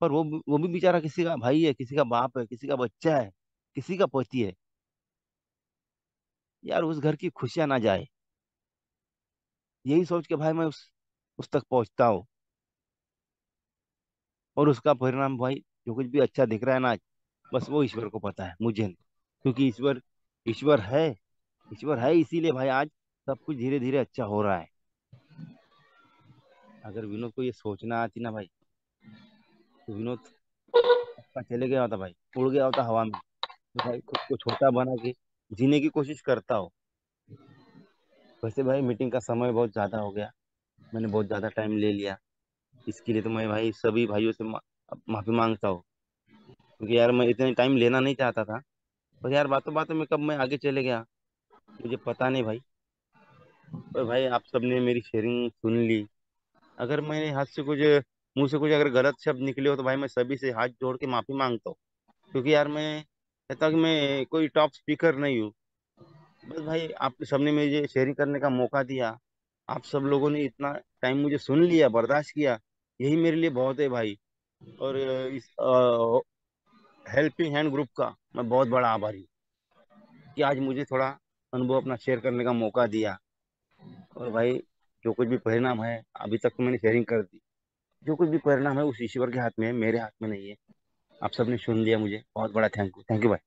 पर वो वो भी बेचारा किसी का भाई है किसी का बाप है किसी का बच्चा है किसी का पति है यार उस घर की खुशियां ना जाए यही सोच के भाई मैं उस उस तक पहुंचता हूं और उसका परिणाम भाई जो कुछ भी अच्छा दिख रहा है ना आज बस वो ईश्वर को पता है मुझे नहीं क्योंकि ईश्वर ईश्वर है ईश्वर है इसीलिए भाई आज सब कुछ धीरे धीरे अच्छा हो रहा है अगर विनोद को ये सोचना आती ना भाई तो विनोद चले गया होता भाई उड़ गया होता हवा में तो भाई खुद को छोटा बना के जीने की कोशिश करता हो वैसे भाई मीटिंग का समय बहुत ज़्यादा हो गया मैंने बहुत ज़्यादा टाइम ले लिया इसके लिए तो मैं भाई सभी भाइयों से माफ़ी मांगता हूँ क्योंकि यार मैं इतने टाइम लेना नहीं चाहता था पर यार बातों बातों में कब मैं आगे चले गया मुझे पता नहीं भाई पर भाई आप सबने मेरी शेयरिंग सुन ली अगर मैंने हाथ से कुछ मुंह से कुछ अगर गलत शब्द निकले हो तो भाई मैं सभी से हाथ जोड़ के माफ़ी मांगता हूँ क्योंकि यार मैं कहता कि मैं कोई टॉप स्पीकर नहीं हूँ बस भाई आप सबने मुझे शेयरिंग करने का मौका दिया आप सब लोगों ने इतना टाइम मुझे सुन लिया बर्दाश्त किया यही मेरे लिए बहुत है भाई और इस हेल्पिंग हैंड ग्रुप का मैं बहुत बड़ा आभारी कि आज मुझे थोड़ा अनुभव अपना शेयर करने का मौका दिया और भाई जो कुछ भी परिणाम है अभी तक तो मैंने शेयरिंग कर दी जो कुछ भी परिणाम है उस ईश्वर के हाथ में है मेरे हाथ में नहीं है आप सबने सुन दिया मुझे बहुत बड़ा थैंक यू थैंक यू भाई